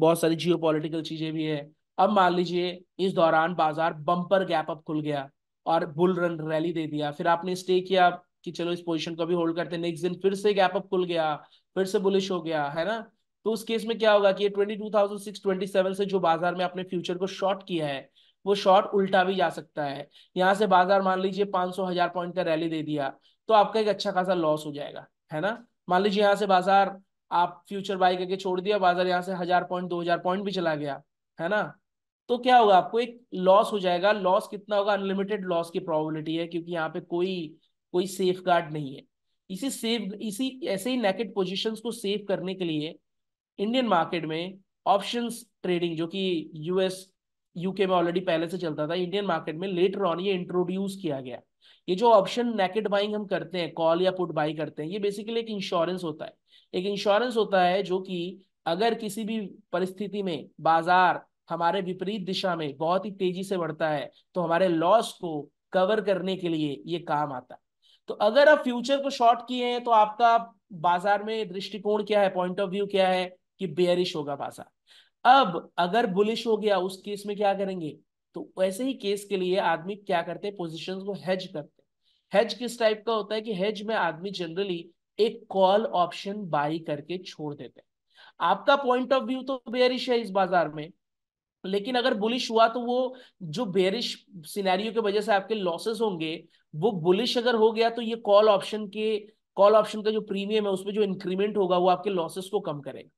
बहुत सारी जियो चीजें भी है अब मान लीजिए इस दौरान बाजार बम्पर गैप अप खुल गया और बुल रन रैली दे दिया फिर आपने स्टे किया कि चलो इस पोजीशन को भी होल्ड करते हैं नेक्स्ट दिन फिर से गैप अप खुल गया फिर से बुलिश हो गया है ना तो उस केस में क्या होगा कि twenty two thousand six twenty seven से जो बाजार में अपने फ्यूचर को शॉर्ट किया है वो शॉर्ट उल्टा भी जा सकता है यहाँ से बाजार मान लीजिए पांच सौ हजार पॉइंट का रैली दे दिया तो आपका एक अच्छा खासा लॉस हो जाएगा है ना मान लीजिए यहाँ से बाजार आप फ्यूचर बाई करके छोड़ दिया बाजार यहाँ से हजार पॉइंट दो हजार पॉइंट भी चला गया है ना तो क्या होगा आपको एक लॉस हो जाएगा लॉस कितना होगा अनलिमिटेड लॉस की प्रॉबिलिटी है क्योंकि यहाँ पे कोई कोई सेफ गार्ड नहीं है इसी सेफ इसी ऐसे ही नेकेट पोजिशन को सेव करने के लिए इंडियन मार्केट में ऑप्शंस ट्रेडिंग जो कि यूएस यूके में ऑलरेडी पहले से चलता था इंडियन मार्केट में लेटर ऑन ये इंट्रोड्यूस किया गया ये जो ऑप्शन नेकेट बाइंग हम करते हैं कॉल या पुट बाई करते हैं ये बेसिकली एक इंश्योरेंस होता है एक इंश्योरेंस होता है जो कि अगर किसी भी परिस्थिति में बाजार हमारे विपरीत दिशा में बहुत ही तेजी से बढ़ता है तो हमारे लॉस को कवर करने के लिए ये काम आता है तो अगर आप फ्यूचर को शॉर्ट किए हैं तो आपका बाजार में दृष्टिकोण क्या है पॉइंट ऑफ व्यू क्या है कि बेयरिश होगा बाजार अब अगर बुलिश हो गया उस केस में क्या करेंगे तो वैसे ही केस के लिए आदमी क्या करते हैं पोजिशन को हेज करते हैं हेज किस टाइप का होता है कि हेज में आदमी जनरली एक कॉल ऑप्शन बाई करके छोड़ देते हैं आपका पॉइंट ऑफ व्यू तो बेरिश है इस बाजार में लेकिन अगर बुलिश हुआ तो वो जो बेरिश सिनेरियो के वजह से आपके लॉसेस होंगे वो बुलिश अगर हो गया तो ये कॉल ऑप्शन के कॉल ऑप्शन का जो प्रीमियम है उसमें जो इंक्रीमेंट होगा वो आपके लॉसेस को कम करेगा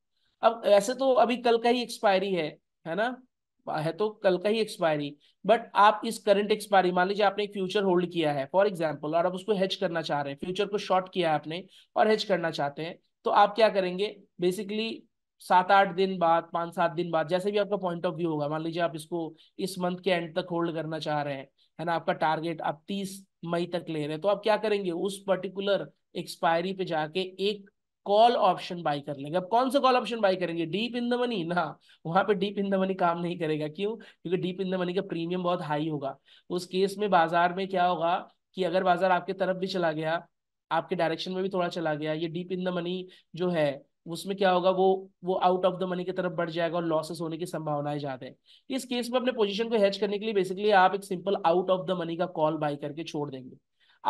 अब ऐसे तो अभी कल का ही एक्सपायरी है है ना है तो कल का ही एक्सपायरी बट आप इस करंट एक्सपायरी मान लीजिए आपने फ्यूचर होल्ड किया है फॉर एग्जाम्पल और आप उसको हेज करना चाह रहे हैं फ्यूचर को शॉर्ट किया है आपने और हेज करना चाहते हैं तो आप क्या करेंगे बेसिकली सात आठ दिन बाद पाँच सात दिन बाद जैसे भी आपका पॉइंट ऑफ व्यू होगा मान लीजिए आप इसको इस मंथ के एंड तक होल्ड करना चाह रहे हैं है ना आपका टारगेट आप तीस मई तक ले रहे हैं तो आप क्या करेंगे उस पर्टिकुलर एक्सपायरी पे जाके एक कॉल ऑप्शन बाय कर लेंगे अब कौन सा कॉल ऑप्शन बाय करेंगे डीप इन द मनी ना वहां पे डीप इन द मनी काम नहीं करेगा क्यों क्योंकि डीप इन द मनी का प्रीमियम बहुत हाई होगा उस केस में बाजार में क्या होगा कि अगर बाजार आपके तरफ भी चला गया आपके डायरेक्शन में भी थोड़ा चला गया ये डीप इन द मनी जो है उसमें क्या होगा वो वो आउट ऑफ द मनी की तरफ बढ़ जाएगा और लॉसेस होने की संभावनाएं ज्यादा है इस केस में अपने पोजीशन को हैच करने के लिए बेसिकली आप एक simple out of the money का कॉल बाय करके छोड़ देंगे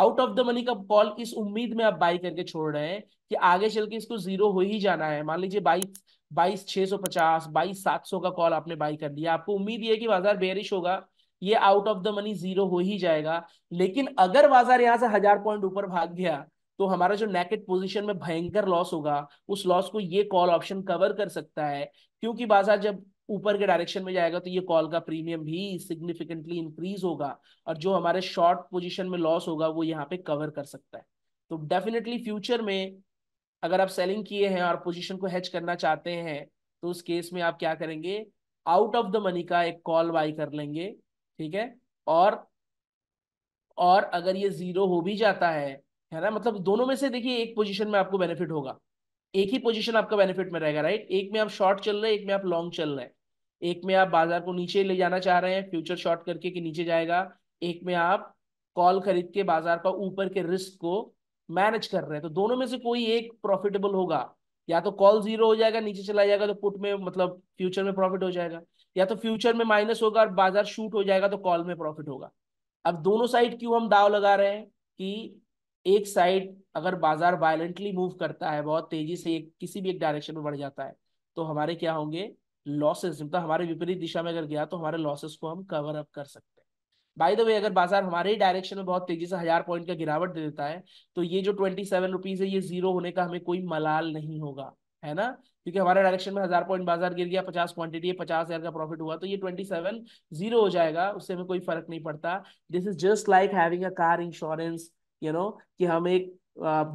आउट ऑफ द मनी का कॉल इस उम्मीद में आप बाई करके छोड़ रहे हैं कि आगे चल के इसको जीरो हो ही जाना है मान लीजिए बाईस बाईस छह सौ पचास बाईस सात सौ का कॉल आपने बाई कर दिया आपको उम्मीद ये कि बाजार बेरिश होगा ये out of the money zero हो ही जाएगा लेकिन अगर बाजार यहाँ से हजार पॉइंट ऊपर भाग गया तो हमारा जो नेकेट पोजिशन में भयंकर लॉस होगा उस लॉस को ये कॉल ऑप्शन कवर कर सकता है क्योंकि बाजार जब ऊपर के डायरेक्शन में जाएगा तो ये कॉल का प्रीमियम भी सिग्निफिकेंटली इंक्रीज होगा और जो हमारे शॉर्ट पोजीशन में लॉस होगा वो यहाँ पे कवर कर सकता है तो डेफिनेटली फ्यूचर में अगर आप सेलिंग किए हैं और पोजीशन को हैच करना चाहते हैं तो उस केस में आप क्या करेंगे आउट ऑफ द मनी का एक कॉल बाई कर लेंगे ठीक है और और अगर ये जीरो हो भी जाता है है ना मतलब दोनों में से देखिए एक पोजीशन में आपको बेनिफिट होगा एक ही पोजीशन आपका बेनिफिट में रहेगा राइट एक में आप शॉर्ट चल रहे हैं एक में आप लॉन्ग चल रहे हैं एक में आप बाजार को नीचे ले जाना चाह रहे हैं फ्यूचर शॉर्ट करके कि नीचे जाएगा एक में आप कॉल खरीद के बाजार का ऊपर के रिस्क को मैनेज कर रहे हैं तो दोनों में से कोई एक प्रॉफिटेबल होगा या तो कॉल जीरो हो जाएगा नीचे चला जाएगा तो पुट में मतलब फ्यूचर में प्रॉफिट हो जाएगा या तो फ्यूचर में माइनस होगा और बाजार शूट हो जाएगा तो कॉल में प्रॉफिट होगा अब दोनों साइड क्यों हम दाव लगा रहे हैं कि एक साइड अगर बाजार वायलेंटली मूव करता है बहुत तेजी से किसी भी एक डायरेक्शन में बढ़ जाता है तो हमारे क्या होंगे लॉसेस मतलब हमारे विपरीत दिशा में अगर गया तो हमारे लॉसेस को हम कवर अप कर सकते हैं बाई द वे अगर बाजार हमारे ही डायरेक्शन में बहुत तेजी से हजार पॉइंट का गिरावट दे देता है तो ये जो ट्वेंटी सेवन रुपीज है ये जीरो होने का हमें कोई मलाल नहीं होगा है ना क्योंकि हमारे डायरेक्शन में हजार पॉइंट बाजार गिर गया पचास क्वांटिटी है पचास हजार का प्रॉफिट हुआ तो ये ट्वेंटी सेवन जीरो हो जाएगा उससे हमें कोई फर्क नहीं पड़ता this is just like having a car insurance you know कि हम एक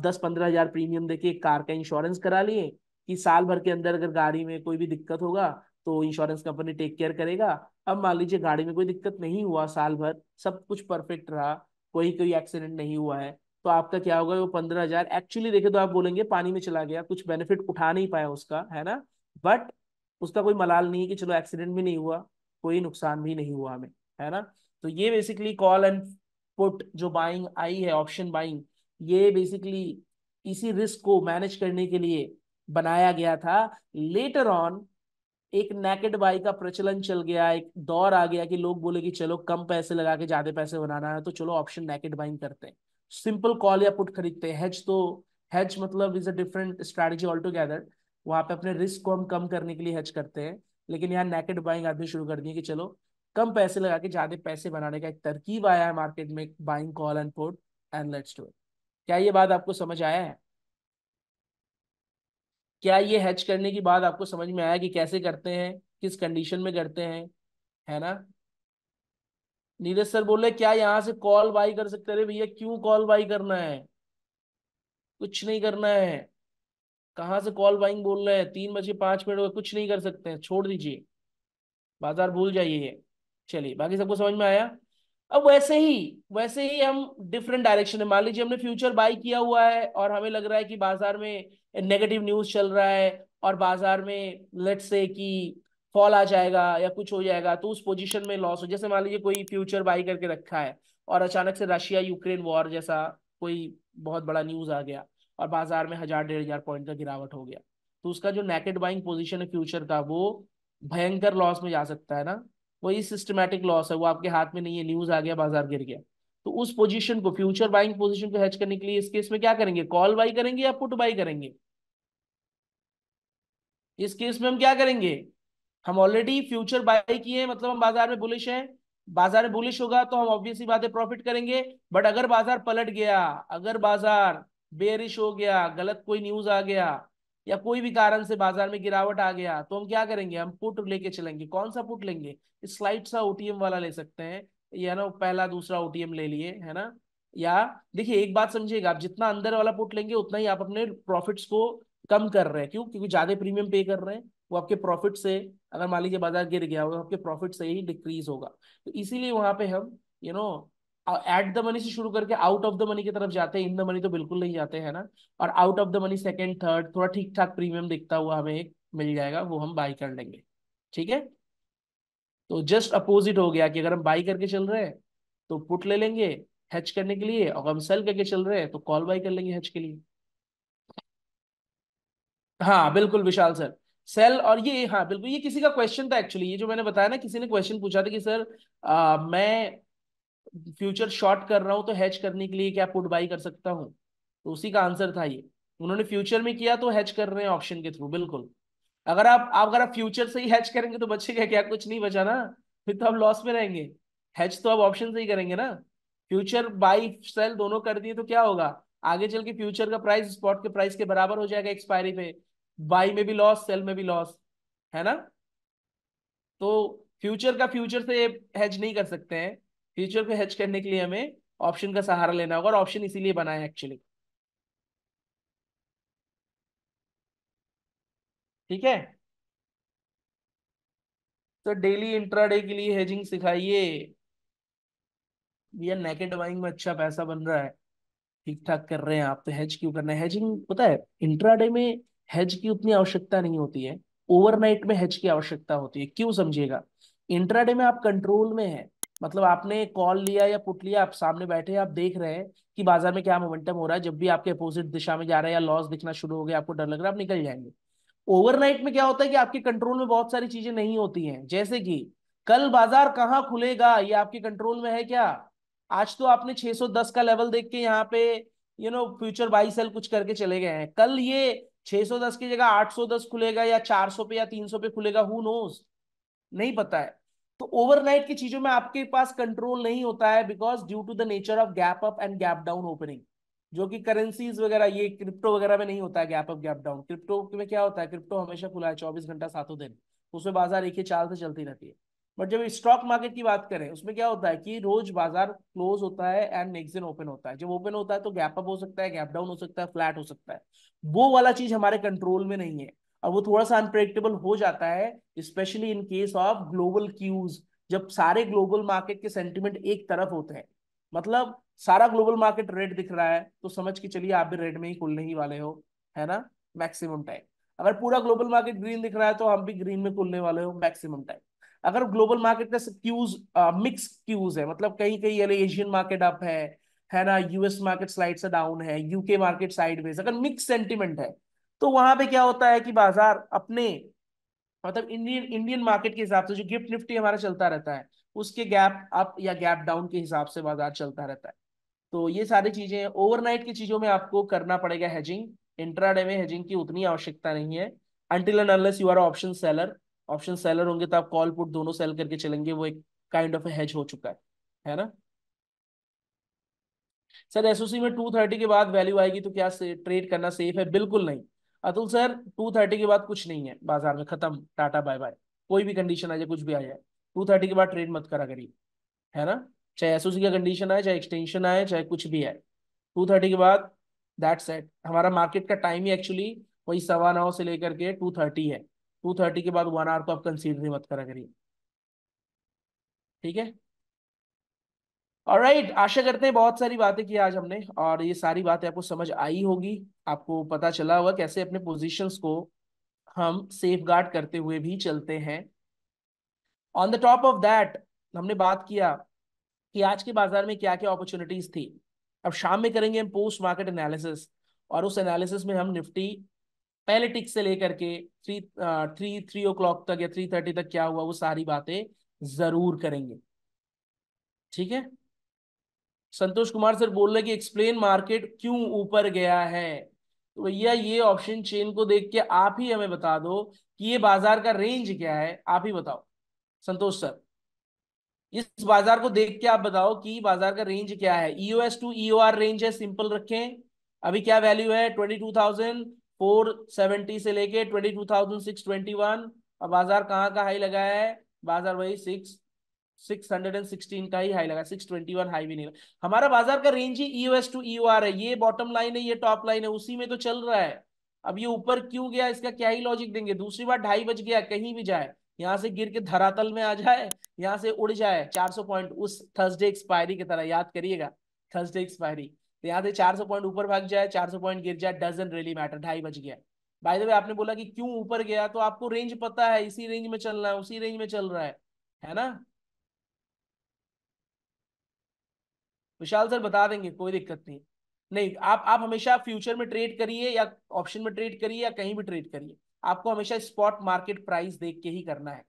दस पंद्रह हजार प्रीमियम देके एक कार का इंश्योरेंस करा लिए कि साल भर के अंदर अगर गाड़ी में कोई भी दिक्कत होगा तो इंश्योरेंस कंपनी टेक केयर करेगा अब मान लीजिए गाड़ी में कोई दिक्कत नहीं हुआ साल भर सब कुछ परफेक्ट रहा कोई कोई एक्सीडेंट नहीं हुआ है तो आपका क्या होगा वो पंद्रह हजार एक्चुअली देखे तो आप बोलेंगे पानी में चला गया कुछ बेनिफिट उठा नहीं पाया उसका है ना बट उसका कोई मलाल नहीं है कि चलो एक्सीडेंट भी नहीं हुआ कोई नुकसान भी नहीं हुआ हमें है ना तो ये बेसिकली कॉल एंड पुट जो बाइंग आई है ऑप्शन बाइंग ये बेसिकली इसी रिस्क को मैनेज करने के लिए बनाया गया था लेटर ऑन एक नेकेड बाई का प्रचलन चल गया एक दौर आ गया कि लोग बोले कि चलो कम पैसे लगा के ज्यादा पैसे बनाना है तो चलो ऑप्शन नेकेड बाइंग करते हैं सिंपल कॉल या पुट खरीदते हैं हेज तो हेज मतलब is a different strategy all together वहां पे अपने रिस्क को हम कम करने के लिए हेज करते हैं लेकिन यहाँ नेकेड बाइंग आदमी शुरू कर दिए कि चलो कम पैसे लगा के ज्यादा पैसे बनाने का एक तरकीब आया है मार्केट में buying call and put and let's do it क्या ये बात आपको समझ आया है क्या ये हैच करने की बात आपको समझ में आया कि कैसे करते हैं किस कंडीशन में करते हैं है ना नीरज सर बोले क्या यहाँ से कॉल बाई कर सकते रहे भैया क्यों कॉल बाई करना है कुछ नहीं करना है कहाँ से कॉल बाइंग बोल रहे हैं तीन बजे पांच मिनट हो कुछ नहीं कर सकते हैं छोड़ दीजिए बाजार भूल जाइए चलिए बाकी सबको समझ में आया अब वैसे ही वैसे ही हम डिफरेंट डायरेक्शन है मान लीजिए हमने फ्यूचर बाय किया हुआ है और हमें लग रहा है कि बाजार में नेगेटिव न्यूज चल रहा है और बाजार में लेट से कि फॉल आ जाएगा या कुछ हो जाएगा तो उस पोजीशन में लॉस हो जैसे मान लीजिए कोई फ्यूचर बाई करके रखा है और अचानक से रशिया यूक्रेन वॉर जैसा कोई बहुत बड़ा न्यूज आ गया और बाजार में हजार डेढ़ हजार पॉइंट का गिरावट हो गया तो उसका जो नेकेट बाइंग पोजिशन है फ्यूचर का वो भयंकर लॉस में जा सकता है ना वही सिस्टमेटिक लॉस है वो आपके हाथ में नहीं है न्यूज आ गया बाजार गिर गया तो उस पोजीशन को फ्यूचर बाइंग पोजीशन को हैच करने के लिए इस केस में क्या करेंगे कॉल बाई करेंगे या पुट बाई करेंगे इस केस में हम क्या करेंगे हम ऑलरेडी फ्यूचर बाई किए मतलब हम बाजार में बुलिश हैं बाजार में बुलिश होगा तो हम ऑब्वियसली बात है प्रॉफिट करेंगे बट अगर बाजार पलट गया अगर बाजार बेरिश हो गया गलत कोई न्यूज आ गया या कोई भी कारण से बाजार में गिरावट आ गया तो हम क्या करेंगे हम पुट लेके चलेंगे कौन सा पुट लेंगे स्लाइट सा ओटीएम वाला ले सकते हैं या ना पहला दूसरा ओटीएम ले लिए है ना या देखिए एक बात समझिएगा आप जितना अंदर वाला पुट लेंगे उतना ही आप अपने प्रॉफिट्स को कम कर रहे हैं क्यों क्योंकि ज्यादा प्रीमियम पे कर रहे हैं वो आपके प्रॉफिट से अगर मान लीजिए बाजार गिर गया होगा आपके प्रॉफिट से ही डिक्रीज होगा तो इसीलिए वहां पे हम you you know know, at the money से शुरू करके आउट ऑफ द मनी की तरफ जाते हैं इन द मनी तो बिल्कुल नहीं जाते हैं ना और out of the money second third थोड़ा ठीक ठाक प्रीमियम दिखता हुआ हमें एक मिल जाएगा वो हम बाई कर लेंगे ठीक है तो जस्ट अपोजिट हो गया कि अगर हम बाई करके चल रहे हैं तो पुट ले लेंगे हेच करने के लिए और हम सेल करके चल रहे हैं तो कॉल बाई कर लेंगे हेच के लिए हाँ बिल्कुल विशाल सर सेल और ये हाँ बिल्कुल ये किसी का क्वेश्चन था एक्चुअली ये जो मैंने बताया ना किसी ने क्वेश्चन पूछा था कि सर आ, मैं फ्यूचर शॉर्ट कर रहा हूं तो हैच करने के लिए क्या पुट बाई कर सकता हूं तो उसी का आंसर था ये उन्होंने फ्यूचर में किया तो हैच कर रहे हैं ऑप्शन के थ्रू बिल्कुल अगर आप आप अगर आप फ्यूचर से ही हैच करेंगे तो बचेगा क्या कुछ नहीं बचा ना फिर तो आप लॉस में रहेंगे हैच तो आप ऑप्शन से ही करेंगे ना फ्यूचर बाई सेल दोनों कर दिए तो क्या होगा आगे चल के फ्यूचर का प्राइस स्पॉट के प्राइस के बराबर हो जाएगा एक्सपायरी पे बाई में भी लॉस सेल में भी लॉस है ना तो फ्यूचर का फ्यूचर से हैच नहीं कर सकते हैं फ्यूचर को हेज करने के लिए हमें ऑप्शन का सहारा लेना होगा और ऑप्शन इसीलिए बनाया एक्चुअली ठीक है तो डेली इंट्राडे के लिए हेजिंग सिखाइए भैया नेकेट बाइंग में अच्छा पैसा बन रहा है ठीक ठाक कर रहे हैं आप तो हेज क्यों करना है हेजिंग पता है इंट्राडे में हेज की उतनी आवश्यकता नहीं होती है ओवरनाइट में हेज की आवश्यकता होती है क्यों समझिएगा इंट्राडे में आप कंट्रोल में है मतलब आपने कॉल लिया या पुट लिया आप सामने बैठे आप देख रहे हैं कि बाजार में क्या मोमेंटम हो रहा है जब भी आपके अपोजिट दिशा में जा रहा है या लॉस दिखना शुरू हो गया आपको डर लग रहा है आप निकल जाएंगे ओवरनाइट में क्या होता है कि आपके कंट्रोल में बहुत सारी चीजें नहीं होती हैं जैसे कि कल बाजार कहाँ खुलेगा ये आपके कंट्रोल में है क्या आज तो आपने 610 का लेवल देख के यहाँ पे you know future buy sell कुछ करके चले गए हैं कल ये 610 की जगह 810 खुलेगा या 400 पे या 300 पे खुलेगा हु नोज नहीं पता है तो ओवरनाइट की चीजों में आपके पास कंट्रोल नहीं होता है because due to the nature of gap up and gap down opening जो कि करेंसीज वगैरह ये क्रिप्टो वगैरह में नहीं होता है gap up gap down crypto में क्या होता है क्रिप्टो हमेशा खुला है चौबीस घंटा सातों दिन उसमें बाजार एक ही चाल से चलती रहती है बट जब स्टॉक मार्केट की बात करें उसमें क्या होता है कि रोज बाजार क्लोज होता है एंड नेक्स्ट दिन ओपन होता है जब ओपन होता है तो गैप अप हो सकता है गैप डाउन हो सकता है फ्लैट हो सकता है वो वाला चीज हमारे कंट्रोल में नहीं है और वो थोड़ा सा अनप्रेडिक्टेबल हो जाता है especially in case of global cues जब सारे ग्लोबल मार्केट के सेंटिमेंट एक तरफ होते हैं मतलब सारा ग्लोबल मार्केट रेड दिख रहा है तो समझ के चलिए आप भी रेड में ही खुलने ही वाले हो है ना मैक्सिमम टाइम अगर पूरा ग्लोबल मार्केट ग्रीन दिख रहा है तो हम भी ग्रीन में खुलने वाले हो मैक्सिमम टाइम अगर ग्लोबल मार्केट का क्यूज मिक्स क्यूज है मतलब कहीं कहीं एशियन मार्केट अप है है ना यूएस मार्केट स्लाइड से डाउन है यूके मार्केट साइडवेज अगर मिक्स सेंटिमेंट है तो वहां पे क्या होता है कि बाजार अपने मतलब इंडियन इंडियन मार्केट के हिसाब से जो गिफ्ट निफ्टी हमारा चलता रहता है उसके गैप अप या गैप डाउन के हिसाब से बाजार चलता रहता है तो ये सारी चीजें ओवरनाइट की चीजों में आपको करना पड़ेगा हेजिंग इंट्राडे में हेजिंग की उतनी आवश्यकता नहीं है until and unless you are option seller option seller होंगे तो आप कॉल पुट दोनों सेल करके चलेंगे वो एक काइंड ऑफ हेज हो चुका है है ना सर एसओसी में टू थर्टी के बाद वैल्यू आएगी तो क्या ट्रेड करना सेफ है बिल्कुल नहीं अतुल सर टू थर्टी के बाद कुछ नहीं है बाजार में खत्म टाटा बाय बाय कोई भी कंडीशन आ जाए कुछ भी आ जाए टू थर्टी के बाद ट्रेड मत करा करिए है ना चाहे एसओसी का कंडीशन आए चाहे एक्सटेंशन आए चाहे कुछ भी आए टू थर्टी के बाद दैट सेट हमारा मार्केट का टाइम ही एक्चुअली वही सवा नौ से लेकर के टू थर्टी है टू थर्टी के बाद वन आवर को आप कंसीडर ही मत करा करिए ठीक है और राइट आशा करते हैं बहुत सारी बातें की आज हमने और ये सारी बातें आपको समझ आई होगी आपको पता चला होगा कैसे अपने पोजिशन को हम सेफ गार्ड करते हुए भी चलते हैं on the top of that हमने बात किया कि आज के बाजार में क्या क्या अपॉर्चुनिटीज थी अब शाम में करेंगे हम पोस्ट मार्केट एनालिसिस और उस एनालिसिस में हम निफ्टी पहले टिक से लेकर के three three three o'clock तक या थ्री थर्टी तक क्या हुआ वो सारी बातें जरूर करेंगे ठीक है संतोष कुमार सर बोल रहे कि एक्सप्लेन मार्केट क्यों ऊपर गया है तो भैया ये ऑप्शन चेन को देख के आप ही हमें बता दो कि ये बाजार का रेंज क्या है आप ही बताओ संतोष सर इस बाजार को देख के आप बताओ कि बाजार का रेंज क्या है ईओएस टू आर रेंज है सिंपल रखें अभी क्या वैल्यू है twenty two thousand four seventy से लेके twenty two thousand six twenty one और बाजार कहाँ का हाई लगा है बाजार वही सिक्स 616 का ही हाई लगा 621 हाई भी नहीं लगा हमारा बाजार का रेंज ही ईओएस टू ईओआर है ये बॉटम लाइन है ये टॉप लाइन है उसी में तो चल रहा है अब ये ऊपर क्यों गया इसका क्या ही लॉजिक देंगे दूसरी बार ढाई बज गया कहीं भी जाए यहाँ से गिर के धरातल में आ जाए यहाँ से उड़ जाए 400 पॉइंट उस थर्सडे एक्सपायरी की तरह याद करिएगा थर्सडे एक्सपायरी तो यहाँ से 400 पॉइंट ऊपर भाग जाए 400 पॉइंट गिर जाए डजन रियली मैटर ढाई बज गया बाय द वे आपने बोला कि क्यों ऊपर गया तो आपको रेंज पता है इसी रेंज में चल रहा है उसी रेंज में चल रहा है है ना विशाल सर बता देंगे कोई दिक्कत नहीं नहीं आप आप हमेशा फ्यूचर में ट्रेड करिए या ऑप्शन में ट्रेड करिए या कहीं भी ट्रेड करिए आपको हमेशा स्पॉट मार्केट प्राइस देख के ही करना है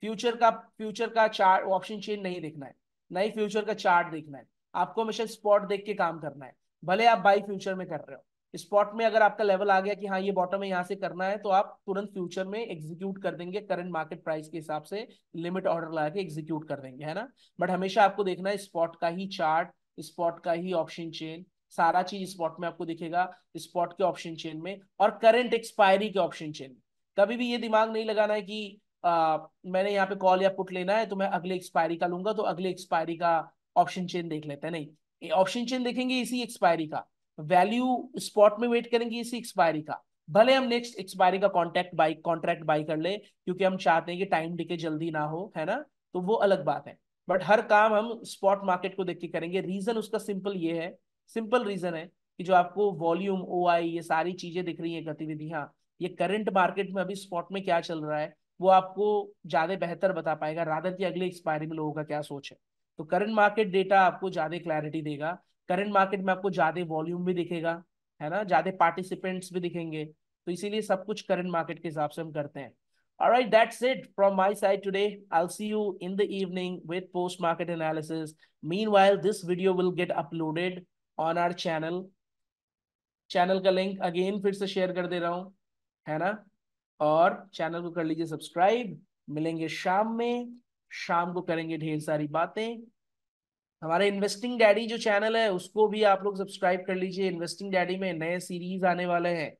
फ्यूचर का फ्यूचर का चार्ट ऑप्शन चेन नहीं देखना है ना ही फ्यूचर का चार्ट देखना है आपको हमेशा स्पॉट देख के काम करना है भले आप बाई फ्यूचर में कर रहे हो स्पॉट में अगर आपका लेवल आ गया कि हाँ ये बॉटम है यहाँ से करना है तो आप तुरंत फ्यूचर में एग्जीक्यूट कर देंगे करंट मार्केट प्राइस के हिसाब से लिमिट ऑर्डर लगा के एग्जीक्यूट कर देंगे है ना बट हमेशा आपको देखना है स्पॉट का ही चार्ट स्पॉट का ही ऑप्शन चेन सारा चीज स्पॉट में आपको दिखेगा स्पॉट के ऑप्शन चेन में और करंट एक्सपायरी के ऑप्शन चेन में कभी भी ये दिमाग नहीं लगाना है कि आ, मैंने यहाँ पे कॉल या पुट लेना है तो मैं अगले एक्सपायरी का लूंगा तो अगले एक्सपायरी का ऑप्शन चेन देख लेते हैं नहीं ऑप्शन चेन देखेंगे इसी एक्सपायरी का वैल्यू स्पॉट में वेट करेंगे इसी एक्सपायरी का भले हम नेक्स्ट एक्सपायरी का कॉन्टैक्ट बाई कॉन्ट्रैक्ट बाई कर ले क्योंकि हम चाहते हैं कि टाइम डिके जल्दी ना हो है ना तो वो अलग बात है बट हर काम हम स्पॉट मार्केट को देख के करेंगे रीजन उसका सिंपल ये है सिंपल रीजन है कि जो आपको वॉल्यूम ओ ये सारी चीजें दिख रही है गतिविधियां हाँ, ये करंट मार्केट में अभी स्पॉट में क्या चल रहा है वो आपको ज्यादा बेहतर बता पाएगा राधर की अगले एक्सपायरी में लोगों का क्या सोच है तो करंट मार्केट डेटा आपको ज्यादा क्लैरिटी देगा करंट मार्केट में आपको ज्यादा वॉल्यूम भी दिखेगा है ना ज्यादा पार्टिसिपेंट्स भी दिखेंगे तो इसीलिए सब कुछ करंट मार्केट के हिसाब से हम करते हैं All right, that's it from my side today. I'll see you in the evening with post-market analysis. Meanwhile, this video will get uploaded on our channel. Channel का link again, फिर से share कर दे रहा हूँ है ना और channel को कर लीजिए subscribe. मिलेंगे शाम में शाम को करेंगे ढेर सारी बातें हमारे investing daddy जो channel है उसको भी आप लोग subscribe कर लीजिए Investing daddy में नए series आने वाले हैं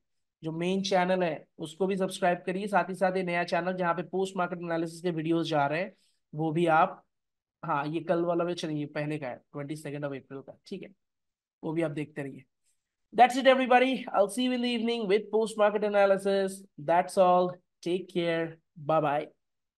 जो मेन चैनल है उसको भी सब्सक्राइब करिए साथ ही साथ ये नया चैनल जहाँ पे पोस्ट मार्केट एनालिसिस के वीडियोस जा रहे हैं वो भी आप हाँ ये कल वाला भी चलिए अच्छा पहले का है ट्वेंटी सेकेंड ऑफ अप्रैल का ठीक है वो भी आप देखते रहिए That's it, everybody. I'll C you in the evening with post market analysis. That's all. Take care.